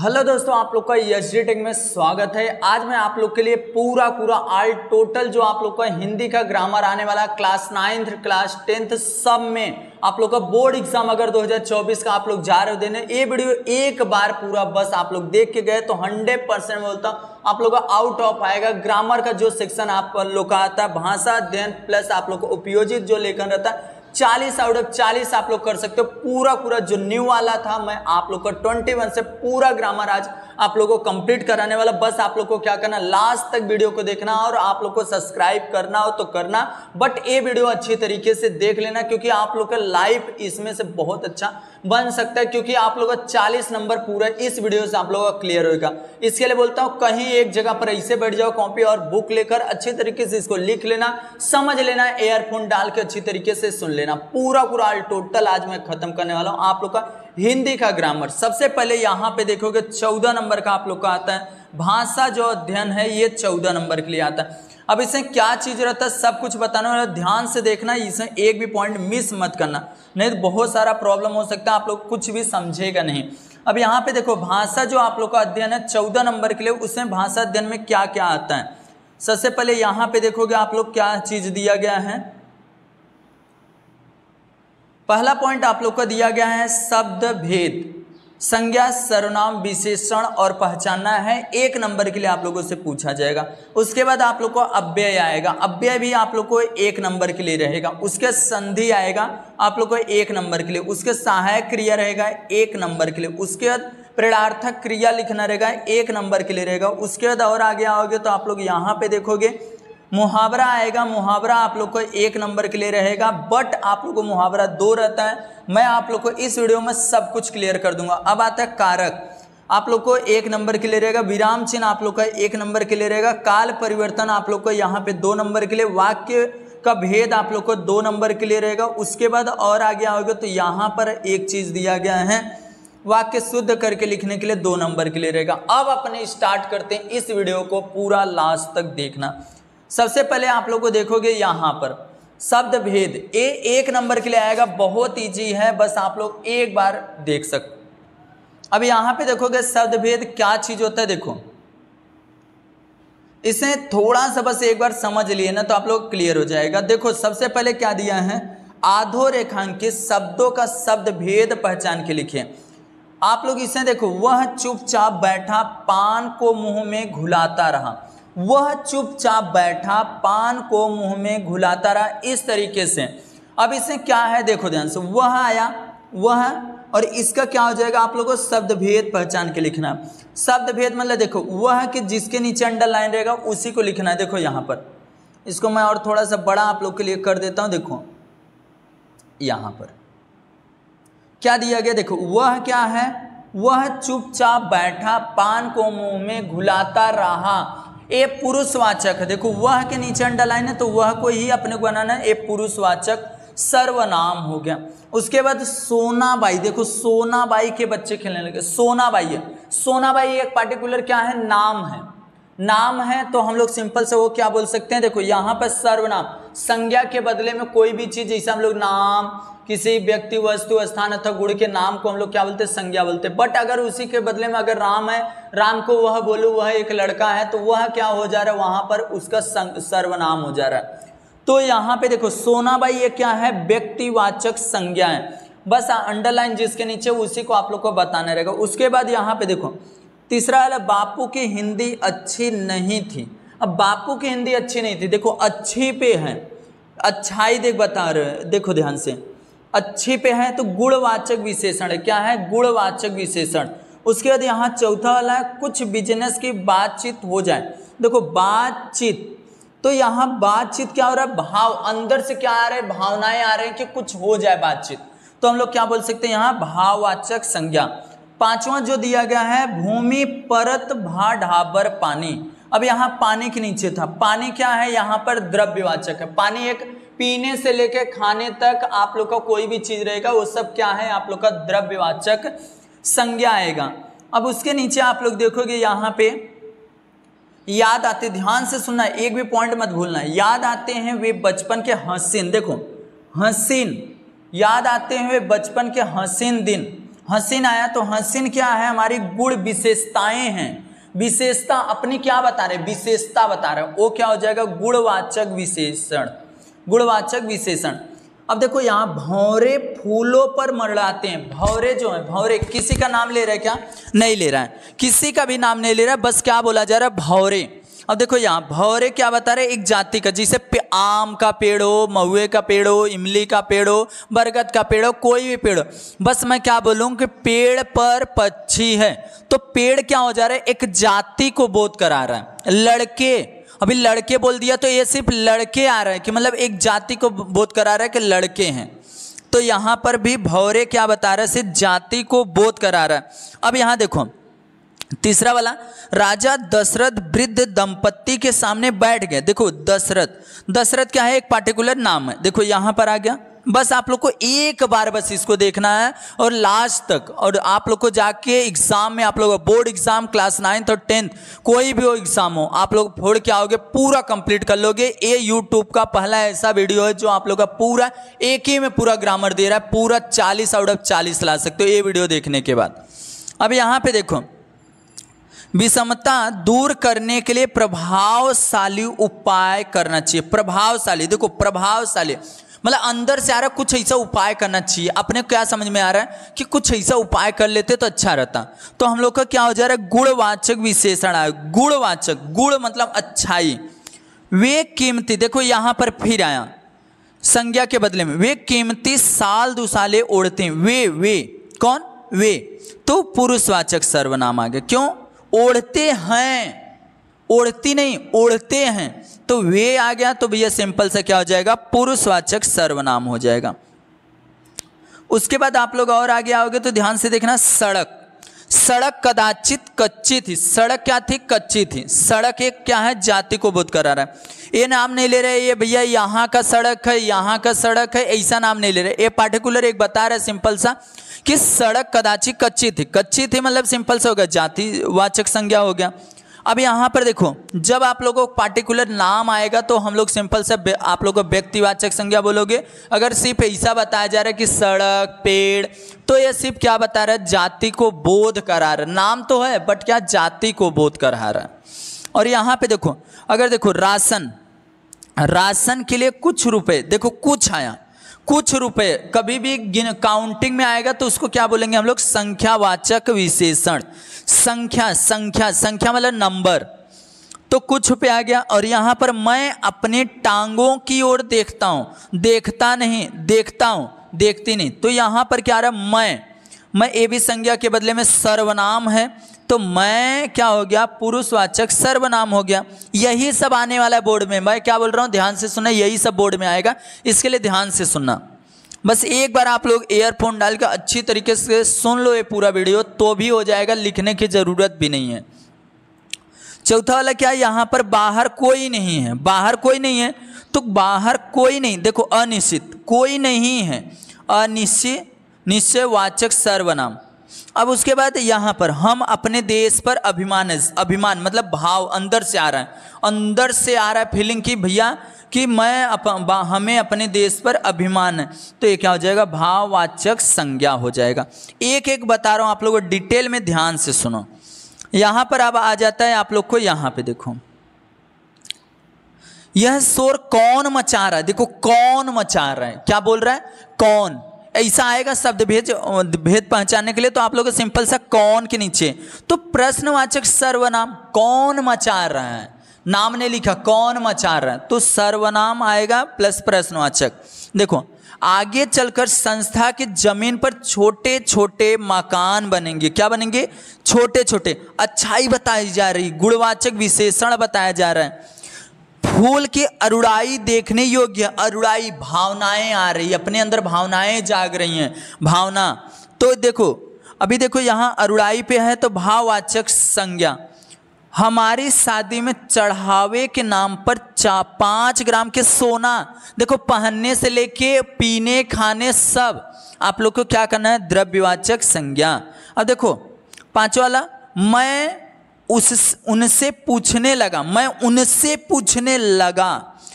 hello दोस्तों आप लोग का यश डी टेक में स्वागत है आज मैं आप लोग के लिए पूरा पूरा आल टोटल जो आप लोग का हिंदी का ग्रामर आने वाला क्लास नाइन्थ क्लास टेंथ सब में आप लोग का बोर्ड एग्जाम अगर 2024 का आप लोग जा रहे हो देने ये वीडियो एक बार पूरा बस आप लोग देख के गए तो 100 परसेंट बोलता आप लोग का आउट ऑफ आएगा ग्रामर का जो सेक्शन आप लोग का आता है भाषा अध्ययन प्लस आप लोग का उपयोजित जो लेखन रहता है 40 आउट ऑफ 40 आप लोग कर सकते हो पूरा पूरा जो न्यू वाला था मैं आप लोग का 21 से पूरा ग्रामर आज आप लोगों को कंप्लीट कराने वाला बस आप लोगों को क्या करना लास्ट तक वीडियो को देखना और आप लोगों को सब्सक्राइब करना हो तो करना बट ये वीडियो अच्छी तरीके से देख लेना क्योंकि आप लोग का लाइफ इसमें से बहुत अच्छा बन सकता है क्योंकि आप लोगों का चालीस नंबर पूरा इस वीडियो से आप लोगों का क्लियर होगा इसके लिए बोलता हूँ कहीं एक जगह पर ऐसे बैठ जाओ कॉपी और बुक लेकर अच्छे तरीके से इसको लिख लेना समझ लेना एयरफोन डाल के अच्छी तरीके से सुन लेना पूरा पूरा टोटल आज मैं खत्म करने वाला हूँ आप लोग का हिंदी का ग्रामर सबसे पहले यहाँ पे देखोगे चौदह नंबर का आप लोग का आता है भाषा जो अध्ययन है ये चौदह नंबर के लिए आता है अब इसमें क्या चीज़ रहता है सब कुछ बताना है ध्यान से देखना इसमें एक भी पॉइंट मिस मत करना नहीं तो बहुत सारा प्रॉब्लम हो सकता है आप लोग कुछ भी समझेगा नहीं अब यहाँ पे देखो भाषा जो आप लोग का अध्ययन है चौदह नंबर के लिए उसमें भाषा अध्ययन में क्या क्या आता है सबसे पहले यहाँ पे देखोगे आप लोग क्या चीज़ दिया गया है पहला पॉइंट आप लोग का दिया गया है शब्द भेद संज्ञा सर्वनाम विशेषण और पहचानना है एक नंबर के लिए आप लोगों से पूछा जाएगा उसके बाद आप लोग को अव्यय आएगा अव्यय भी आप लोग को एक नंबर के लिए रहेगा उसके संधि आएगा आप लोग को एक नंबर के लिए उसके सहायक क्रिया रहेगा एक नंबर के लिए उसके बाद प्रेरार्थक क्रिया लिखना रहेगा एक नंबर के लिए रहेगा उसके बाद और आगे आओगे तो आप लोग यहाँ पे देखोगे मुहावरा आएगा मुहावरा आप लोग को एक नंबर के लिए रहेगा बट आप लोग को मुहावरा दो रहता है मैं आप लोग को इस वीडियो में सब कुछ क्लियर कर दूंगा अब आता है कारक आप लोग को एक नंबर के लिए रहेगा विराम चिन्ह आप लोग का एक नंबर के लिए रहेगा काल परिवर्तन आप लोग को यहाँ पे दो नंबर के लिए वाक्य का भेद आप लोग को दो नंबर के लिए रहेगा उसके बाद और आगे आओगे तो यहाँ पर एक चीज़ दिया गया है वाक्य शुद्ध करके लिखने के लिए दो नंबर के लिए रहेगा अब अपने स्टार्ट करते हैं इस वीडियो को पूरा लास्ट तक देखना सबसे पहले आप लोग को देखोगे यहाँ पर शब्द भेद ए एक नंबर के लिए आएगा बहुत ईजी है बस आप लोग एक बार देख सक अब यहाँ पे देखोगे शब्द भेद क्या चीज़ होता है देखो इसे थोड़ा सा बस एक बार समझ लिए ना तो आप लोग क्लियर हो जाएगा देखो सबसे पहले क्या दिया है आधो रेखांकित शब्दों का शब्द भेद पहचान के लिखे आप लोग इसे देखो वह चुपचाप बैठा पान को मुंह में घुलाता रहा वह चुपचाप बैठा पान को मुंह में घुलाता रहा इस तरीके से अब इसे क्या है देखो ध्यान से वह आया वह और इसका क्या हो जाएगा आप लोगों को शब्द भेद पहचान के लिखना शब्द भेद मतलब देखो वह कि जिसके नीचे अंडरलाइन रहेगा उसी को लिखना है देखो यहाँ पर इसको मैं और थोड़ा सा बड़ा आप लोग के लिए कर देता हूँ देखो यहाँ पर क्या दिया गया देखो वह क्या है वह चुपचाप बैठा पान को मुंह में घुलाता रहा ए पुरुषवाचक देखो वह के नीचे अंडरलाइन है तो वह को ही अपने को बनाना है ए पुरुषवाचक सर्वनाम हो गया उसके बाद सोना बाई देखो सोना बाई के बच्चे खेलने लगे सोना बाई है सोना बाई एक पार्टिकुलर क्या है नाम है नाम है तो हम लोग सिंपल से वो क्या बोल सकते हैं देखो यहां पर सर्वनाम संज्ञा के बदले में कोई भी चीज़ जैसे हम लोग नाम किसी व्यक्ति वस्तु स्थान अथवा गुण के नाम को हम लोग क्या बोलते हैं संज्ञा बोलते हैं बट अगर उसी के बदले में अगर राम है राम को वह बोलो वह एक लड़का है तो वह क्या हो जा रहा है वहाँ पर उसका सर्वनाम हो जा रहा है तो यहाँ पे देखो सोना भाई ये क्या है व्यक्तिवाचक संज्ञा है बस अंडरलाइन जिसके नीचे उसी को आप लोग को बताना रहेगा उसके बाद यहाँ पे देखो तीसरा वाला बापू की हिंदी अच्छी नहीं थी अब बापू की हिंदी अच्छी नहीं थी देखो अच्छी पे है अच्छाई देख बता रहे देखो ध्यान से अच्छी पे है तो गुणवाचक विशेषण क्या है गुणवाचक विशेषण उसके बाद यहाँ चौथा वाला है कुछ बिजनेस की बातचीत हो जाए देखो बातचीत तो यहाँ बातचीत क्या हो रहा है भाव अंदर से क्या आ रहे हैं भावनाएं आ रही हैं कि कुछ हो जाए बातचीत तो हम लोग क्या बोल सकते हैं यहाँ भाववाचक संज्ञा पांचवा जो दिया गया है भूमि परत भा ढाबर पानी अब यहाँ पानी के नीचे था पानी क्या है यहाँ पर द्रव्यवाचक है पानी एक पीने से लेकर खाने तक आप लोग का कोई भी चीज़ रहेगा वो सब क्या है आप लोग का द्रव्यवाचक संज्ञा आएगा अब उसके नीचे आप लोग देखोगे यहाँ पे याद आते ध्यान से सुनना एक भी पॉइंट मत भूलना याद आते हैं वे बचपन के हसीन देखो हसीन याद आते हैं वे बचपन के हसीन दिन हसीन आया तो हसीन क्या है हमारी गुण विशेषताएं हैं विशेषता अपनी क्या बता रहे विशेषता बता रहे हैं वो क्या हो जाएगा गुणवाचक विशेषण गुणवाचक विशेषण अब देखो यहाँ भौरे फूलों पर मरलाते हैं भौरे जो है भौरे किसी का नाम ले रहा है क्या नहीं ले रहा है किसी का भी नाम नहीं ले रहा है बस क्या बोला जा रहा है भौरे अब देखो यहाँ भौरे क्या बता रहे एक जाति का जिसे आम का पेड़ हो महुए का पेड़ हो इमली का पेड़ हो बरगद का पेड़ हो कोई भी पेड़ हो बस मैं क्या बोलूँ कि पेड़ पर पक्षी है तो पेड़ क्या हो जा रहा है एक जाति को बोध करा रहा है लड़के अभी लड़के बोल दिया तो ये सिर्फ लड़के आ रहे हैं कि मतलब एक जाति को बोध करा रहा है कि लड़के हैं तो यहाँ पर भी भौरे क्या बता रहे हैं सिर्फ जाति को बोध करा रहा है अब यहाँ देखो तीसरा वाला राजा दशरथ वृद्ध दंपत्ति के सामने बैठ गए देखो दशरथ दशरथ क्या है एक पार्टिकुलर नाम है देखो यहां पर आ गया बस आप लोग को एक बार बस इसको देखना है और लास्ट तक और आप लोग को जाके एग्जाम में आप लोग बोर्ड एग्जाम क्लास नाइन्थ और टेंथ कोई भी हो एग्जाम हो आप लोग फोड़ के आओगे पूरा कंप्लीट कर लोगे ये यूट्यूब का पहला ऐसा वीडियो है जो आप लोग का पूरा एक ही में पूरा ग्रामर दे रहा है पूरा चालीस आउट ऑफ चालीस ला सकते हो ये वीडियो देखने के बाद अब यहाँ पे देखो विषमता दूर करने के लिए प्रभावशाली उपाय करना चाहिए प्रभावशाली देखो प्रभावशाली मतलब अंदर से आ रहा कुछ ऐसा उपाय करना चाहिए अपने क्या समझ में आ रहा है कि कुछ ऐसा उपाय कर लेते तो अच्छा रहता तो हम लोग का क्या हो जा रहा है गुणवाचक विशेषण आय गुणवाचक गुण मतलब अच्छाई वे कीमती देखो यहाँ पर फिर आया संज्ञा के बदले में वे कीमती साल दुसाले ओढ़ते वे वे कौन वे तो पुरुषवाचक सर्वनाम आ गया क्यों ओढ़ते हैं ओढ़ती नहीं ओढ़ते हैं तो वे आ गया तो भैया सिंपल सा क्या हो जाएगा पुरुषवाचक सर्वनाम हो जाएगा उसके बाद आप लोग और आगे आओगे तो ध्यान से देखना सड़क सड़क कदाचित कच्ची थी सड़क क्या थी कच्ची थी सड़क एक क्या है जाति को बोध करा रहा है ये नाम नहीं ले रहे ये भैया यहाँ का सड़क है यहाँ का सड़क है ऐसा नाम नहीं ले रहे ये पार्टिकुलर एक बता रहा है सिंपल सा कि सड़क कदाचित कच्ची थी कच्ची थी मतलब सिंपल से हो गया जाति वाचक संज्ञा हो गया अब यहाँ पर देखो जब आप लोगों को पार्टिकुलर नाम आएगा तो हम लोग सिंपल से आप लोगों को व्यक्तिवाचक संज्ञा बोलोगे अगर सिर्फ ऐसा बताया जा रहा है कि सड़क पेड़ तो ये सिर्फ क्या बता रहा है जाति को बोध करा रहा है नाम तो है बट क्या जाति को बोध करा रहा है और यहाँ पे देखो अगर देखो राशन राशन के लिए कुछ रुपए देखो कुछ आया कुछ रुपए कभी भी गिन काउंटिंग में आएगा तो उसको क्या बोलेंगे हम लोग संख्यावाचक विशेषण संख्या संख्या संख्या मतलब नंबर तो कुछ रुपए आ गया और यहां पर मैं अपने टांगों की ओर देखता हूं देखता नहीं देखता हूँ देखती नहीं तो यहां पर क्या आ रहा है मैं मैं ए भी संज्ञा के बदले में सर्वनाम है तो मैं क्या हो गया पुरुषवाचक सर्वनाम हो गया यही सब आने वाला है बोर्ड में मैं क्या बोल रहा हूँ ध्यान से सुना यही सब बोर्ड में आएगा इसके लिए ध्यान से सुनना बस एक बार आप लोग एयरफोन डाल के अच्छी तरीके से सुन लो ये पूरा वीडियो तो भी हो जाएगा लिखने की ज़रूरत भी नहीं है चौथा वाला क्या यहां यहाँ पर बाहर कोई नहीं है बाहर कोई नहीं है तो बाहर कोई नहीं देखो अनिश्चित कोई नहीं है अनिश्चित निश्चय वाचक सर्वनाम अब उसके बाद यहाँ पर हम अपने देश पर अभिमान अभिमान मतलब भाव अंदर से आ रहा है अंदर से आ रहा है फीलिंग कि भैया कि मैं अप, हमें अपने देश पर अभिमान है तो ये क्या हो जाएगा भाववाचक संज्ञा हो जाएगा एक एक बता रहा हूँ आप लोगों डिटेल में ध्यान से सुनो यहाँ पर अब आ जाता है आप लोग को यहाँ पे देखो यह शोर कौन मचा रहा है देखो कौन मचा रहा है क्या बोल रहा है कौन ऐसा आएगा शब्द भेद भेद पहचानने के लिए तो आप लोग सिंपल सा कौन के नीचे तो प्रश्नवाचक सर्वनाम कौन मचा रहा है नाम ने लिखा कौन मचा रहा है तो सर्वनाम आएगा प्लस प्रश्नवाचक देखो आगे चलकर संस्था की जमीन पर छोटे छोटे मकान बनेंगे क्या बनेंगे छोटे छोटे अच्छाई बताई जा रही गुणवाचक विशेषण बताया जा रहा है फूल की अरुड़ाई देखने योग्य अरुड़ाई भावनाएं आ रही अपने अंदर भावनाएं जाग रही हैं भावना तो देखो अभी देखो यहाँ अरुड़ाई पे है तो भाववाचक संज्ञा हमारी शादी में चढ़ावे के नाम पर चा पाँच ग्राम के सोना देखो पहनने से लेके पीने खाने सब आप लोग को क्या करना है द्रव्यवाचक संज्ञा अब देखो पाँच वाला मैं उस उनसे पूछने लगा मैं उनसे पूछने लगा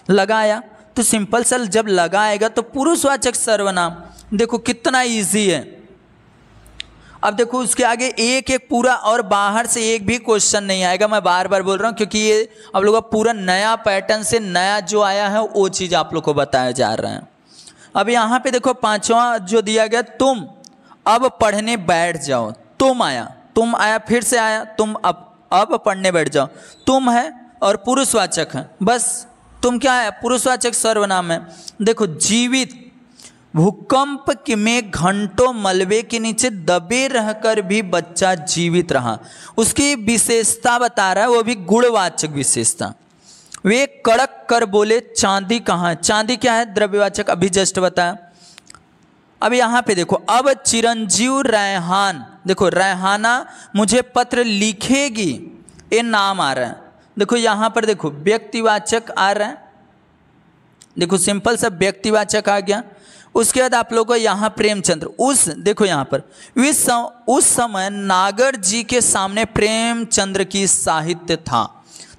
लगाया तो सिंपल सर जब लगाएगा तो पुरुषवाचक सर्वनाम देखो कितना इजी है अब देखो उसके आगे एक एक पूरा और बाहर से एक भी क्वेश्चन नहीं आएगा मैं बार बार बोल रहा हूँ क्योंकि ये आप लोगों का पूरा नया पैटर्न से नया जो आया है वो चीज़ आप लोग को बताया जा रहा है अब यहाँ पे देखो पांचवा जो दिया गया तुम अब पढ़ने बैठ जाओ तुम आया तुम आया फिर से आया तुम अब अब पढ़ने बैठ जाओ तुम है और पुरुषवाचक है बस तुम क्या है पुरुषवाचक सर्वनाम है देखो जीवित भूकंप के में घंटों मलबे के नीचे दबे रहकर भी बच्चा जीवित रहा उसकी विशेषता बता रहा है वो भी गुणवाचक विशेषता वे कड़क कर बोले चांदी कहाँ चांदी क्या है द्रव्यवाचक अभी जस्ट बताया अब यहाँ पे देखो अब चिरंजीव रैहान देखो रहाना मुझे पत्र लिखेगी ये नाम आ रहा है देखो यहाँ पर देखो व्यक्तिवाचक आ रहा है देखो सिंपल सा व्यक्तिवाचक आ गया उसके बाद आप लोगों को यहाँ प्रेमचंद्र उस देखो यहाँ पर उस सम, उस समय नागर जी के सामने प्रेमचंद्र की साहित्य था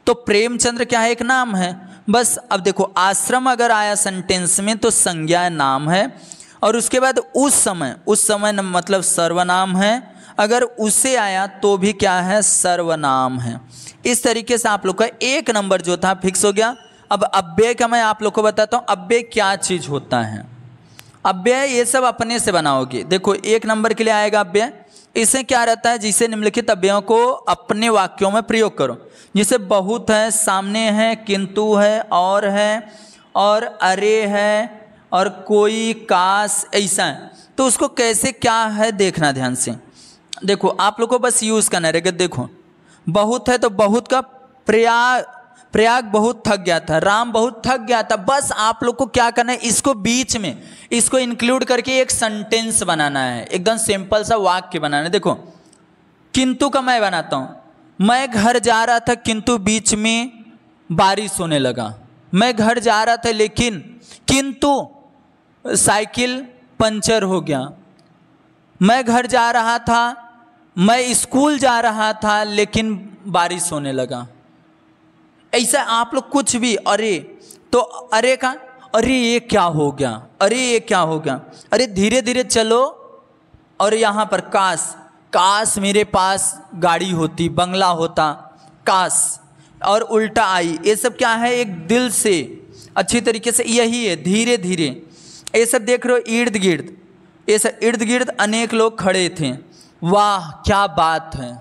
तो प्रेमचंद्र क्या है एक नाम है बस अब देखो आश्रम अगर आया सेंटेंस में तो संज्ञा नाम है और उसके बाद उस समय उस समय मतलब सर्वनाम है अगर उसे आया तो भी क्या है सर्वनाम है इस तरीके से आप लोग का एक नंबर जो था फिक्स हो गया अब अव्यय का मैं आप लोग को बताता हूँ अव्यय क्या चीज़ होता है अव्यय ये सब अपने से बनाओगे देखो एक नंबर के लिए आएगा अव्यय इसे क्या रहता है जिसे निम्नलिखित अव्ययों को अपने वाक्यों में प्रयोग करो जिसे बहुत है सामने है किंतु है और है और अरे है और कोई काश ऐसा है तो उसको कैसे क्या है देखना ध्यान से देखो आप लोग को बस यूज़ करना है देखो बहुत है तो बहुत का प्रयाग प्रयाग बहुत थक गया था राम बहुत थक गया था बस आप लोग को क्या करना है इसको बीच में इसको इंक्लूड करके एक सेंटेंस बनाना है एकदम सिंपल सा वाक्य बनाना है देखो किंतु का मैं बनाता हूँ मैं घर जा रहा था किंतु बीच में बारिश होने लगा मैं घर जा रहा था लेकिन किंतु साइकिल पंचर हो गया मैं घर जा रहा था मैं स्कूल जा रहा था लेकिन बारिश होने लगा ऐसा आप लोग कुछ भी अरे तो अरे का अरे ये क्या हो गया अरे ये क्या हो गया अरे धीरे धीरे चलो और यहाँ पर काश काश मेरे पास गाड़ी होती बंगला होता काश और उल्टा आई ये सब क्या है एक दिल से अच्छी तरीके से यही है धीरे धीरे ये सब देख रहे हो इर्द गिर्द ये सब इर्द गिर्द अनेक लोग खड़े थे वाह क्या बात है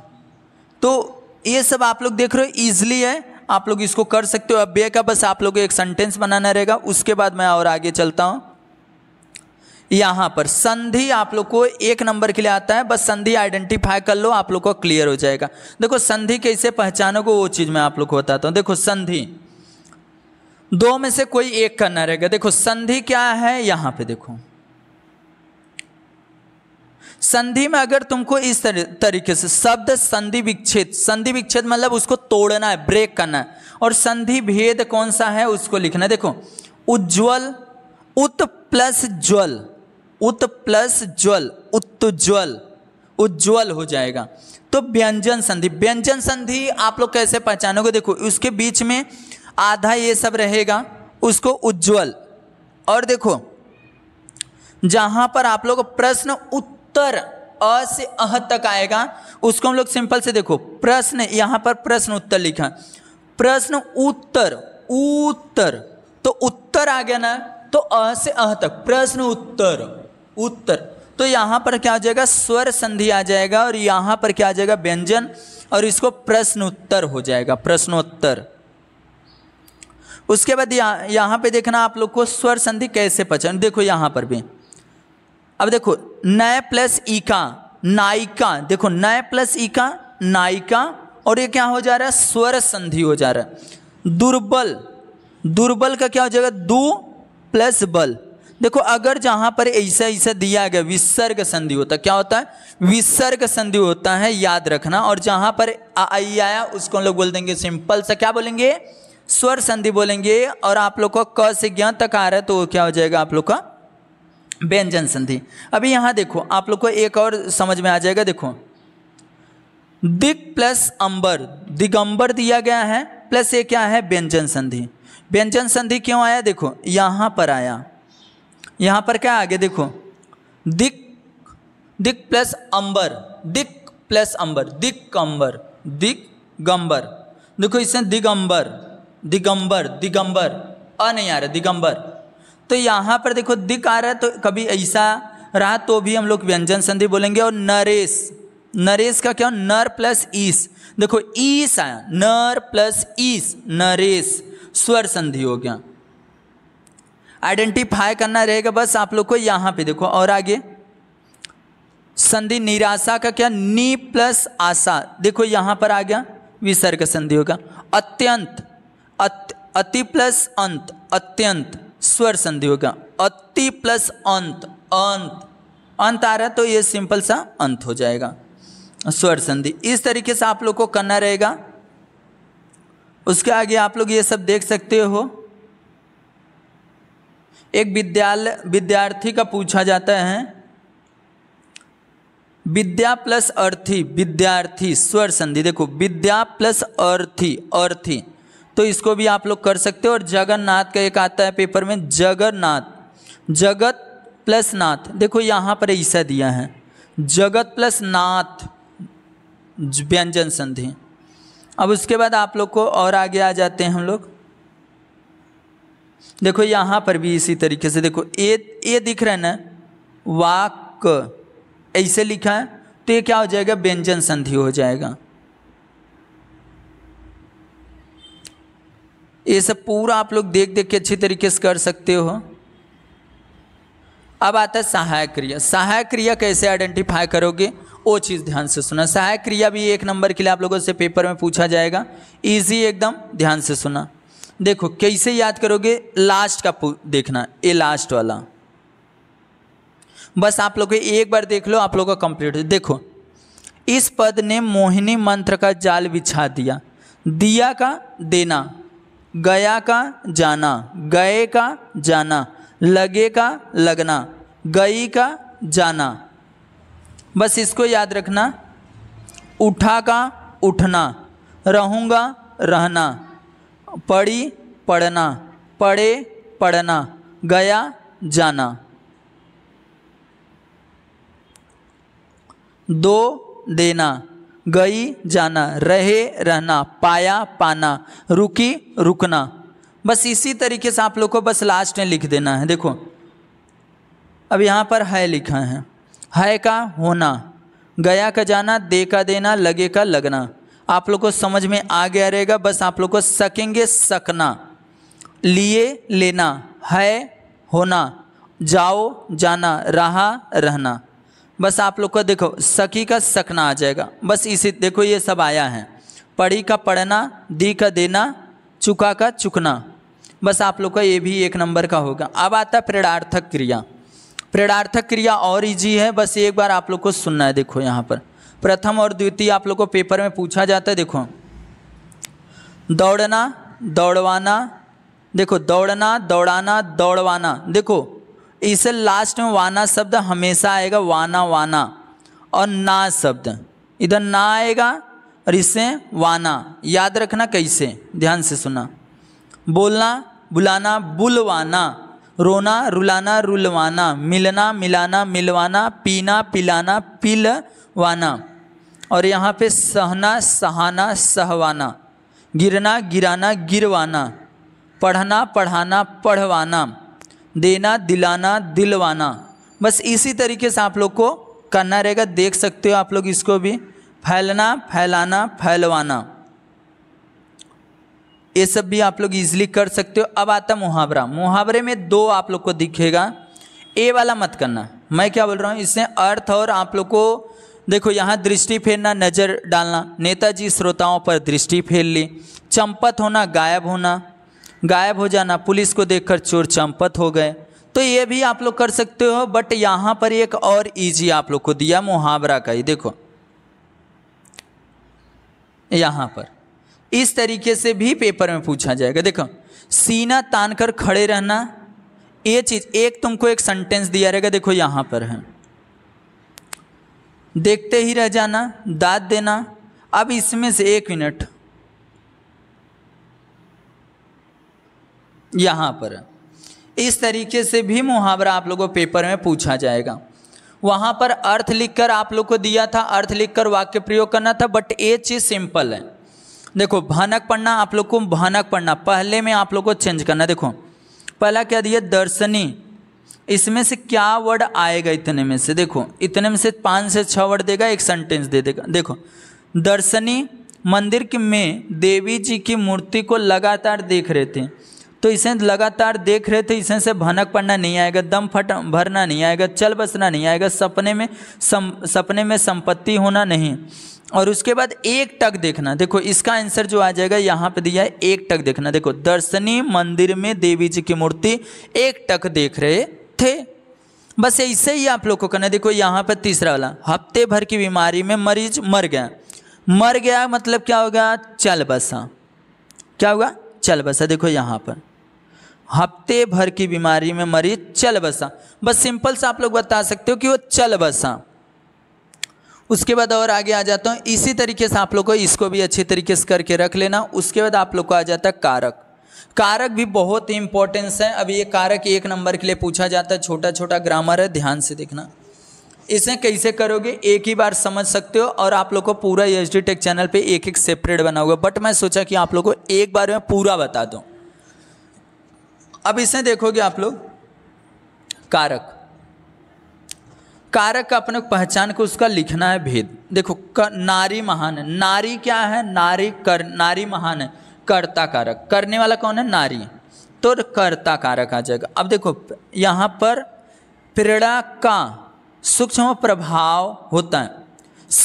तो ये सब आप लोग देख रहे हो ईजिली है आप लोग इसको कर सकते हो अव्यय का बस आप लोग एक सेंटेंस बनाना रहेगा उसके बाद मैं और आगे चलता हूँ यहाँ पर संधि आप लोग को एक नंबर के लिए आता है बस संधि आइडेंटिफाई कर लो आप लोग को क्लियर हो जाएगा देखो संधि कैसे पहचानो को वो चीज़ मैं आप लोग को बताता हूँ देखो संधि दो में से कोई एक करना रहेगा देखो संधि क्या है यहाँ पे देखो संधि में अगर तुमको इस तरीके से शब्द संधि विक्षेद संधि विक्षेद मतलब उसको तोड़ना है ब्रेक करना है और संधि भेद कौन सा है उसको लिखना है देखो उज्ज्वल उत प्लस ज्वल उत प्लस ज्वल उत्ज्वल उज्ज्वल हो जाएगा तो व्यंजन संधि व्यंजन संधि आप लोग कैसे पहचानोगे देखो उसके बीच में आधा ये सब रहेगा उसको उज्ज्वल और देखो जहां पर आप लोग प्रश्न उत्तर उत्तर अ से अह तक आएगा उसको हम लोग सिंपल से देखो प्रश्न यहां पर प्रश्न उत्तर लिखा प्रश्न उत्तर उत्तर तो उत्तर आ गया ना तो अ से अह तक प्रश्न उत्तर उत्तर तो यहां पर क्या आ जाएगा स्वर संधि आ जाएगा और यहां पर क्या आ जाएगा व्यंजन और इसको प्रश्न उत्तर हो जाएगा प्रश्नोत्तर उसके बाद यहां पे देखना आप लोग को स्वर संधि कैसे पहचान देखो यहां पर भी अब देखो नय प्लस इका नायिका देखो नय प्लस ईका नायिका और ये क्या हो जा रहा है स्वर संधि हो जा रहा है दुर्बल दुर्बल का क्या हो जाएगा दु प्लस बल देखो अगर जहां पर ऐसा ऐसा दिया गया विसर्ग संधि होता क्या होता है विसर्ग संधि होता है याद रखना और जहाँ पर आई आया उसको हम लोग बोल देंगे सिंपल सा क्या बोलेंगे स्वर संधि बोलेंगे और आप लोग का क से ज्ञान तक आ रहा है तो क्या हो जाएगा आप लोग का व्यंजन संधि अभी यहाँ देखो आप लोग को एक और समझ में आ जाएगा देखो दिग प्लस अंबर दिगंबर दिया गया है प्लस ये क्या है व्यंजन संधि व्यंजन संधि क्यों आया देखो यहाँ पर आया यहाँ पर क्या आ गया देखो दिक दिक प्लस अंबर दिक प्लस अंबर दिक अंबर दिक गंबर देखो इसमें दिगंबर दिगंबर दिगंबर अ नहीं आ रहा दिगंबर तो यहाँ पर देखो दिक आ रहा है तो कभी ऐसा रहा तो भी हम लोग व्यंजन संधि बोलेंगे और नरेश नरेश का क्या नर प्लस ईस देखो ईस आया नर प्लस ईस नरेश स्वर संधि हो गया आइडेंटिफाई करना रहेगा बस आप लोग को यहाँ पे देखो और आगे संधि निराशा का क्या नी प्लस आशा देखो यहाँ पर आ गया विसर्ग संधि होगा अत्यंत अत, अति प्लस अंत अत्यंत स्वर संधि होगा अति प्लस अंत अंत अंत आ रहा तो ये सिंपल सा अंत हो जाएगा स्वर संधि इस तरीके से आप लोग को करना रहेगा उसके आगे आप लोग ये सब देख सकते हो एक विद्यालय विद्यार्थी का पूछा जाता है विद्या प्लस अर्थी विद्यार्थी स्वर संधि देखो विद्या प्लस अर्थी अर्थी तो इसको भी आप लोग कर सकते हो और जगन्नाथ का एक आता है पेपर में जगन्नाथ जगत प्लस नाथ देखो यहाँ पर ईसा दिया है जगत प्लस नाथ व्यंजन संधि अब उसके बाद आप लोग को और आगे आ जाते हैं हम लोग देखो यहाँ पर भी इसी तरीके से देखो ए ए दिख रहा है ना वाक ऐसे लिखा है तो ये क्या हो जाएगा व्यंजन संधि हो जाएगा ये सब पूरा आप लोग देख देख के अच्छी तरीके से कर सकते हो अब आता है सहायक क्रिया सहायक क्रिया कैसे आइडेंटिफाई करोगे वो चीज़ ध्यान से सुना सहायक क्रिया भी एक नंबर के लिए आप लोगों से पेपर में पूछा जाएगा इजी एकदम ध्यान से सुना देखो कैसे याद करोगे लास्ट का देखना ये लास्ट वाला बस आप लोग एक बार देख लो आप लोगों का कंप्लीट देखो इस पद ने मोहिनी मंत्र का जाल बिछा दिया दिया का देना गया का जाना गए का जाना लगे का लगना गई का जाना बस इसको याद रखना उठा का उठना रहूँगा रहना पढ़ी पढ़ना पढ़े पढ़ना गया जाना दो देना गई जाना रहे रहना पाया पाना रुकी रुकना बस इसी तरीके से आप लोग को बस लास्ट में लिख देना है देखो अब यहाँ पर है लिखा है है का होना गया का जाना दे का देना लगे का लगना आप लोग को समझ में आ गया रहेगा बस आप लोग को सकेंगे सकना लिए लेना है होना जाओ जाना रहा रहना बस आप लोग को देखो सखी का सकना आ जाएगा बस इसी देखो ये सब आया है पढ़ी का पढ़ना दी का देना चुका का चुकना बस आप लोग का ये भी एक नंबर का होगा अब आता है प्रेरार्थक क्रिया प्रेरार्थक क्रिया और इजी है बस एक बार आप लोग को सुनना है देखो यहाँ पर प्रथम और द्वितीय आप लोग को पेपर में पूछा जाता है देखो दौड़ना दौड़वाना देखो दौड़ना दौड़ाना दौड़वाना देखो इसे लास्ट में वाना शब्द हमेशा आएगा वाना वाना और ना शब्द इधर ना आएगा और इससे वाना याद रखना कैसे ध्यान से सुना बोलना बुलाना बुलवाना रोना रुलाना रुलवाना मिलना मिलाना मिलवाना पीना पिलाना पिलवाना और यहाँ पे सहना सहाना सहवाना गिरना गिराना गिरवाना पढ़ना पढ़ाना पढ़वाना देना दिलाना दिलवाना बस इसी तरीके से आप लोग को करना रहेगा देख सकते हो आप लोग इसको भी फैलना फैलाना फैलवाना ये सब भी आप लोग इजीली कर सकते हो अब आता मुहावरा मुहावरे में दो आप लोग को दिखेगा ए वाला मत करना मैं क्या बोल रहा हूँ इससे अर्थ और आप लोग को देखो यहाँ दृष्टि फेरना नज़र डालना नेताजी श्रोताओं पर दृष्टि फेर ली चंपत होना गायब होना गायब हो जाना पुलिस को देखकर चोर चंपत हो गए तो ये भी आप लोग कर सकते हो बट यहाँ पर एक और इजी आप लोग को दिया मुहावरा का ही देखो यहाँ पर इस तरीके से भी पेपर में पूछा जाएगा देखो सीना तान कर खड़े रहना ये चीज़ एक तुमको एक सेंटेंस दिया रहेगा देखो यहाँ पर है देखते ही रह जाना दाद देना अब इसमें से एक मिनट यहाँ पर इस तरीके से भी मुहावरा आप लोगों पेपर में पूछा जाएगा वहाँ पर अर्थ लिखकर आप लोग को दिया था अर्थ लिखकर वाक्य प्रयोग करना था बट ये चीज़ सिंपल है देखो भानक पढ़ना आप लोग को भानक पढ़ना पहले में आप लोग को चेंज करना देखो पहला क्या दिया दर्शनी इसमें से क्या वर्ड आएगा इतने में से देखो इतने में से पाँच से छः वर्ड देगा एक सेंटेंस दे देगा देखो दर्शनी मंदिर के में देवी जी की मूर्ति को लगातार देख रहे थे तो इसे लगातार देख रहे थे इसे से भनक पड़ना नहीं आएगा दम फट भरना नहीं आएगा चल बसना नहीं आएगा सपने में सम, सपने में संपत्ति होना नहीं और उसके बाद एक टक देखना देखो इसका आंसर जो आ जाएगा यहाँ पे दिया है एक टक देखना देखो दर्शनी मंदिर में देवी जी की मूर्ति एक टक देख रहे थे बस ऐसे ही आप लोग को करना देखो यहाँ पर तीसरा वाला हफ्ते भर की बीमारी में मरीज मर गया मर गया मतलब क्या होगा चल बसा क्या होगा चल बसा देखो यहाँ पर हफ्ते भर की बीमारी में मरीज चल बसा बस सिंपल से आप लोग बता सकते हो कि वो चल बसा उसके बाद और आगे आ जाता हूँ इसी तरीके से आप लोग को इसको भी अच्छे तरीके से करके रख लेना उसके बाद आप लोग को आ जाता है कारक कारक भी बहुत इंपॉर्टेंस है अभी ये कारक एक नंबर के लिए पूछा जाता है छोटा छोटा ग्रामर है ध्यान से देखना इसे कैसे करोगे एक ही बार समझ सकते हो और आप लोग को पूरा एच टेक चैनल पे एक एक सेपरेट बनाओगे बट मैं सोचा कि आप लोग को एक बार में पूरा बता दूँ अब इसे देखोगे आप लोग कारक कारक का अपने पहचान को उसका लिखना है भेद देखो नारी महान है नारी क्या है नारी कर नारी महान है कर्ता कारक करने वाला कौन है नारी तो कर्ता कारक आ जाएगा अब देखो यहाँ पर प्रेरणा का सूक्ष्म प्रभाव होता है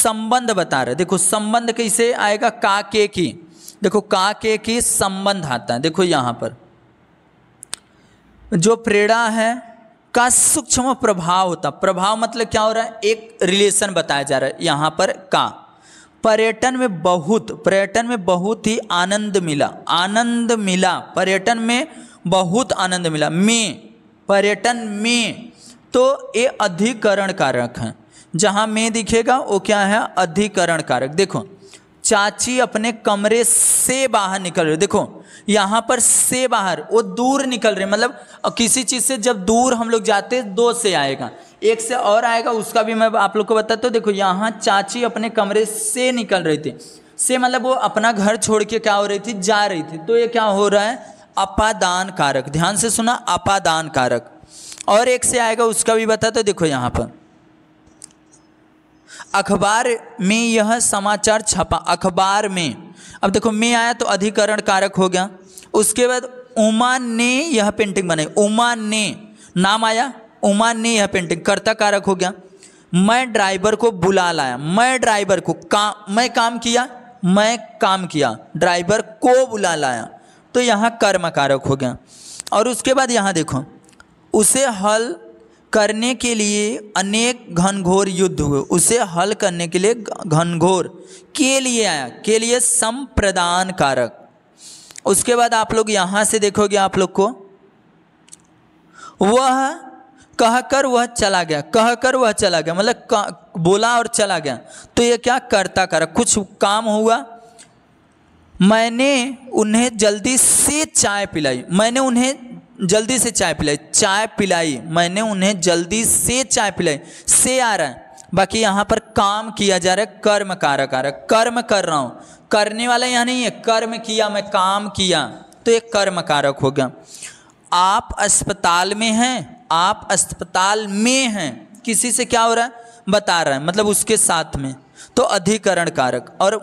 संबंध बता रहे देखो संबंध कैसे आएगा का के की देखो का के की संबंध आता है देखो यहाँ पर जो प्रेरणा है का सूक्ष्म प्रभाव होता प्रभाव मतलब क्या हो रहा है एक रिलेशन बताया जा रहा है यहाँ पर का पर्यटन में बहुत पर्यटन में बहुत ही आनंद मिला आनंद मिला पर्यटन में बहुत आनंद मिला में पर्यटन में तो ये अधिकरण कारक है जहाँ में दिखेगा वो क्या है अधिकरण कारक देखो चाची अपने कमरे से बाहर निकल रहे देखो यहाँ पर से बाहर वो दूर निकल रहे मतलब किसी चीज़ से जब दूर हम लोग जाते दो से आएगा एक से और आएगा उसका भी मैं आप लोग को बताता हूँ देखो यहाँ चाची अपने कमरे से निकल रहे थे से मतलब वो अपना घर छोड़ के क्या हो रही थी जा रही थी तो ये क्या हो रहा है अपादान कारक ध्यान से सुना अपादान कारक और एक से आएगा उसका भी बताते देखो यहाँ पर अखबार में यह समाचार छपा अखबार में अब देखो मैं आया तो अधिकरण कारक हो गया उसके बाद उमा ने यह पेंटिंग बनाई उमा ने नाम आया उमा ने यह पेंटिंग कर्ता कारक हो गया मैं ड्राइवर को बुला लाया मैं ड्राइवर को का मैं काम किया मैं काम किया ड्राइवर को बुला लाया तो यहाँ कर्म कारक हो गया और उसके बाद यहाँ देखो उसे हल करने के लिए अनेक घनघोर युद्ध हुए उसे हल करने के लिए घनघोर के लिए आया के लिए संप्रदान कारक उसके बाद आप लोग यहाँ से देखोगे आप लोग को वह कहकर वह चला गया कहकर वह चला गया मतलब बोला और चला गया तो यह क्या करता कारक कुछ काम हुआ मैंने उन्हें जल्दी से चाय पिलाई मैंने उन्हें जल्दी से चाय पिलाई चाय पिलाई मैंने उन्हें जल्दी से चाय पिलाई से आ रहा है बाकी यहाँ पर काम किया जा रहा है कर्म कारक आ रहा है कर्म कर रहा हूँ करने वाला यहाँ नहीं है कर्म किया मैं काम किया तो ये कर्म कारक हो गया आप अस्पताल में हैं आप अस्पताल में हैं किसी से क्या हो रहा है बता रहा है मतलब उसके साथ में तो अधिकरण कारक और